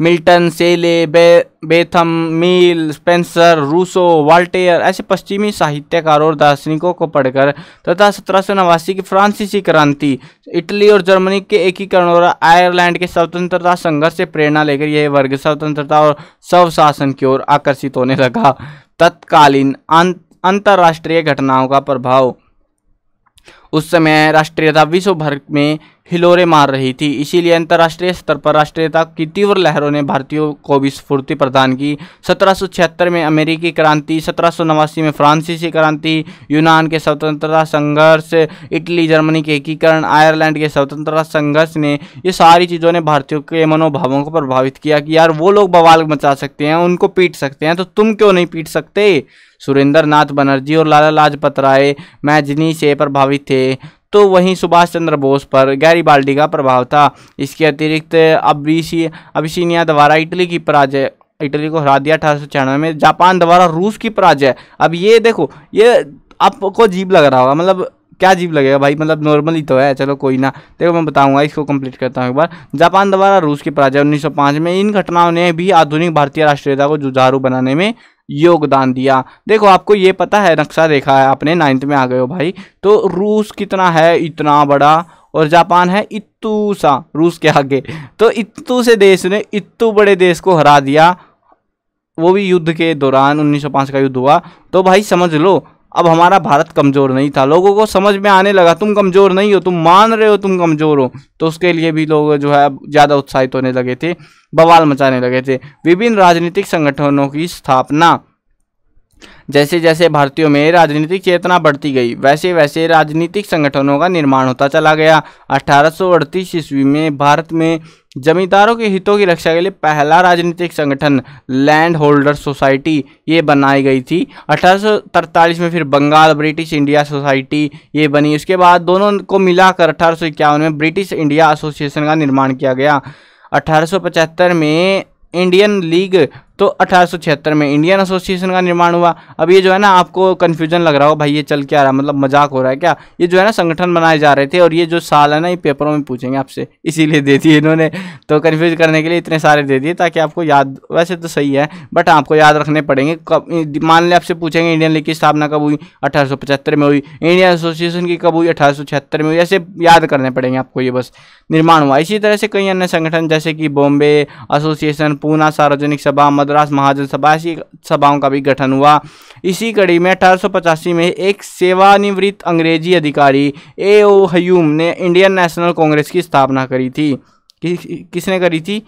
मिल्टन सेले बे Bentham Mill Spencer Rousseau Voltaire ऐसे पश्चिमी साहित्यकारों और दार्शनिकों को पढ़कर तथा सत्रह सौ नवासी की फ्रांसीसी क्रांति इटली और जर्मनी के एकीकरण और आयरलैंड के स्वतंत्रता संघर्ष से प्रेरणा लेकर यह वर्ग स्वतंत्रता और स्वशासन की ओर आकर्षित होने लगा तत्कालीन अं-, अंतर्राष्ट्रीय घटनाओं का प्रभाव उस समय राष्ट्रीयता विश्व भर में हिलोरे मार रही थी इसीलिए अंतर्राष्ट्रीय स्तर पर राष्ट्रीयता की तीव्र लहरों ने भारतीयों को भी स्फूर्ति प्रदान की सत्रह में अमेरिकी क्रांति सत्रह में फ्रांसीसी क्रांति यूनान के स्वतंत्रता संघर्ष इटली जर्मनी के एकीकरण आयरलैंड के स्वतंत्रता संघर्ष ने ये सारी चीज़ों ने भारतीयों के मनोभावों को प्रभावित किया कि यार वो लोग बवाल मचा सकते हैं उनको पीट सकते हैं तो तुम क्यों नहीं पीट सकते सुरेंद्र नाथ बनर्जी और लाला लाजपत राय मैजनी से प्रभावित थे तो वहीं सुभाष चंद्र बोस पर गैरी बाल्डी का प्रभाव था इसके अतिरिक्त अबीसी अबिसिनिया द्वारा इटली की पराजय इटली को हरा दिया अठारह में जापान द्वारा रूस की पराजय अब ये देखो ये आपको अजीब लग रहा होगा मतलब क्या अजीब लगेगा भाई मतलब नॉर्मली तो है चलो कोई ना देखो मैं बताऊंगा इसको कंप्लीट करता हूँ एक बार जापान द्वारा रूस की पराजय 1905 में इन घटनाओं ने भी आधुनिक भारतीय राष्ट्रीयता को जुझारू बनाने में योगदान दिया देखो आपको ये पता है नक्शा देखा है आपने नाइन्थ में आ गए हो भाई तो रूस कितना है इतना बड़ा और जापान है सा रूस के आगे तो इतू से देश ने इतू बड़े देश को हरा दिया वो भी युद्ध के दौरान 1905 का युद्ध हुआ तो भाई समझ लो अब हमारा भारत कमज़ोर नहीं था लोगों को समझ में आने लगा तुम कमज़ोर नहीं हो तुम मान रहे हो तुम कमज़ोर हो तो उसके लिए भी लोग जो है ज़्यादा उत्साहित होने लगे थे बवाल मचाने लगे थे विभिन्न राजनीतिक संगठनों की स्थापना जैसे जैसे भारतीयों में राजनीतिक चेतना बढ़ती गई वैसे वैसे राजनीतिक संगठनों का निर्माण होता चला गया अठारह ईस्वी में भारत में जमींदारों के हितों की रक्षा के लिए पहला राजनीतिक संगठन लैंड होल्डर सोसाइटी ये बनाई गई थी अठारह में फिर बंगाल ब्रिटिश इंडिया सोसाइटी ये बनी उसके बाद दोनों को मिलाकर अठारह में ब्रिटिश इंडिया एसोसिएशन का निर्माण किया गया अठारह में इंडियन लीग तो अठारह में इंडियन एसोसिएशन का निर्माण हुआ अब ये जो है ना आपको कन्फ्यूजन लग रहा हो भाई ये चल क्या रहा है मतलब मजाक हो रहा है क्या ये जो है ना संगठन बनाए जा रहे थे और ये जो साल है ना ये पेपरों में पूछेंगे आपसे इसीलिए दे दिए इन्होंने तो कन्फ्यूज करने के लिए इतने सारे दे दिए ताकि आपको याद वैसे तो सही है बट आपको याद रखने पड़ेंगे कब मान लें आपसे पूछेंगे इंडियन लीग की स्थापना कब हुई अठारह में हुई इंडियन एसोसिएशन की कब हुई अठारह में हुई ऐसे याद करने पड़ेंगे आपको ये बस निर्माण हुआ इसी तरह से कई अन्य संगठन जैसे कि बॉम्बे एसोसिएशन पूना सार्वजनिक सभा मद्रास महाजन सभा सभाओं का भी गठन हुआ इसी कड़ी में अठारह में एक सेवानिवृत्त अंग्रेजी अधिकारी ए ओ हयूम ने इंडियन नेशनल कांग्रेस की स्थापना करी थी कि, किसने करी थी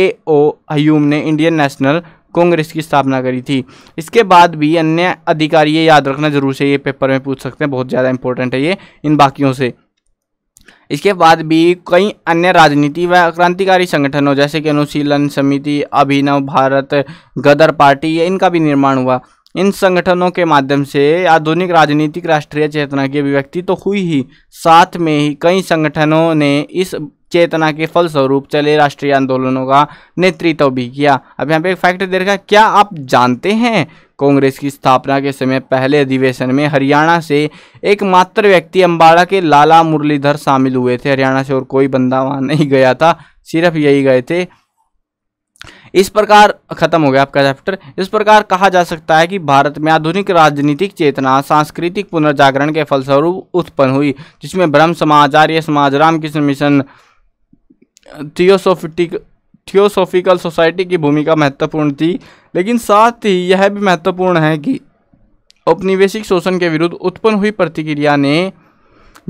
ए ओ हयूम ने इंडियन नेशनल कांग्रेस की स्थापना करी थी इसके बाद भी अन्य अधिकारी ये याद रखना जरूर से ये पेपर में पूछ सकते हैं बहुत ज़्यादा इंपॉर्टेंट है ये इन बाकियों से इसके बाद भी कई अन्य राजनीति व क्रांतिकारी संगठनों जैसे कि अनुशीलन समिति अभिनव भारत गदर पार्टी इनका भी निर्माण हुआ इन संगठनों के माध्यम से आधुनिक राजनीतिक राष्ट्रीय चेतना की अभिव्यक्ति तो हुई ही साथ में ही कई संगठनों ने इस चेतना के फलस्वरूप चले राष्ट्रीय आंदोलनों का नेतृत्व भी किया अब यहाँ पे एक फैक्ट दे रखा क्या आप जानते हैं कांग्रेस की स्थापना के समय पहले अधिवेशन में हरियाणा से एकमात्र व्यक्ति अम्बाड़ा के लाला मुरलीधर शामिल हुए थे हरियाणा से और कोई बंदा वहाँ नहीं गया था सिर्फ यही गए थे इस प्रकार खत्म हो गया आपका चैप्टर इस प्रकार कहा जा सकता है कि भारत में आधुनिक राजनीतिक चेतना सांस्कृतिक पुनर्जागरण के फलस्वरूप उत्पन्न हुई जिसमें ब्रह्म Samaj Arya Samaj Ramakrishna mission theosophical theosophical society की भूमिका महत्वपूर्ण थी लेकिन साथ ही यह भी महत्वपूर्ण है कि औपनिवेशिक शोषण के विरुद्ध उत्पन्न हुई प्रतिक्रिया ने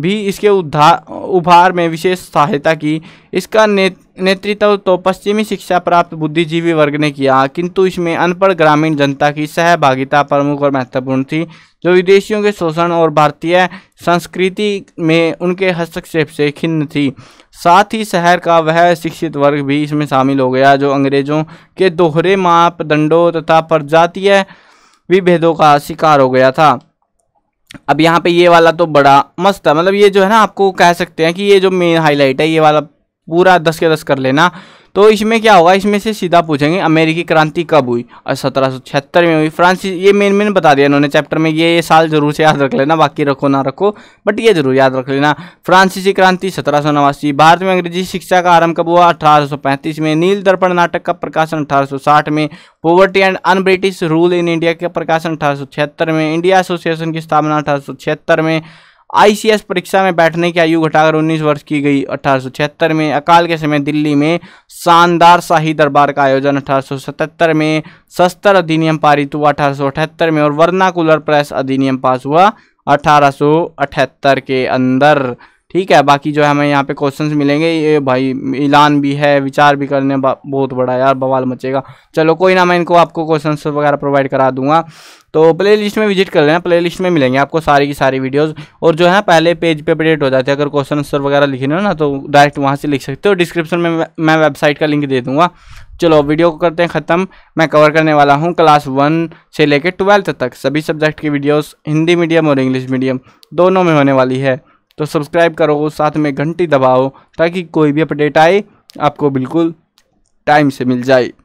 भी इसके उद्धार उभार में विशेष सहायता की इसका ने, नेतृत्व तो पश्चिमी शिक्षा प्राप्त बुद्धिजीवी वर्ग ने किया किंतु इसमें अनपढ़ ग्रामीण जनता की सहभागिता प्रमुख और महत्वपूर्ण थी जो विदेशियों के शोषण और भारतीय संस्कृति में उनके हस्तक्षेप से खिन्न थी साथ ही शहर का वह शिक्षित वर्ग भी इसमें शामिल हो गया जो अंग्रेजों के दोहरे मापदंडों तथा प्रजातीय विभेदों का शिकार हो गया था अब यहाँ पे ये वाला तो बड़ा मस्त है मतलब ये जो है ना आपको कह सकते हैं कि ये जो मेन हाईलाइट है ये वाला पूरा दस के दस कर लेना तो इसमें क्या होगा इसमें से सीधा पूछेंगे अमेरिकी क्रांति कब हुई और सत्रह में हुई फ्रांस ये मेन मेन बता दिया इन्होंने चैप्टर में ये ये साल जरूर से याद रख लेना बाकी रखो ना रखो बट ये जरूर याद रख लेना फ्रांसीसी क्रांति सत्रह भारत में अंग्रेजी शिक्षा का आरंभ कब हुआ अठारह में नील दर्पण नाटक का प्रकाशन अठारह में poverty and un British rule in India का प्रकाशन अठारह में इंडिया एसोसिएशन की स्थापना अठारह में आईसीएस परीक्षा में बैठने की आयु घटाकर 19 वर्ष की गई अठारह में अकाल के समय दिल्ली में शानदार शाही दरबार का आयोजन अठारह में शस्त्र अधिनियम पारित हुआ अठारह में और वर्नाकुलर प्रेस अधिनियम पास हुआ अठारह के अंदर ठीक है बाकी जो है हमें यहाँ पे क्वेश्चंस मिलेंगे ये भाई ऐलान भी है विचार भी करने बहुत बड़ा यार बवाल मचेगा चलो कोई ना मैं इनको आपको क्वेश्चंस वगैरह प्रोवाइड करा दूंगा तो प्ले लिस्ट में विजिट कर लेना प्ले लिस्ट में मिलेंगे आपको सारी की सारी वीडियोस और जो है पहले पेज पे अपडेट हो जाते हैं अगर क्वेश्चन आंसर वगैरह लिखना ना तो डायरेक्ट वहाँ से लिख सकते हो डिस्क्रिप्शन में मैं वेबसाइट का लिंक दे दूंगा चलो वीडियो को करते हैं ख़त्म मैं कवर करने वाला हूँ क्लास वन से लेकर ट्वेल्थ तक सभी सब्जेक्ट की वीडियोज़ हिंदी मीडियम और इंग्लिश मीडियम दोनों में होने वाली है तो सब्सक्राइब करो साथ में घंटी दबाओ ताकि कोई भी अपडेट आए आपको बिल्कुल टाइम से मिल जाए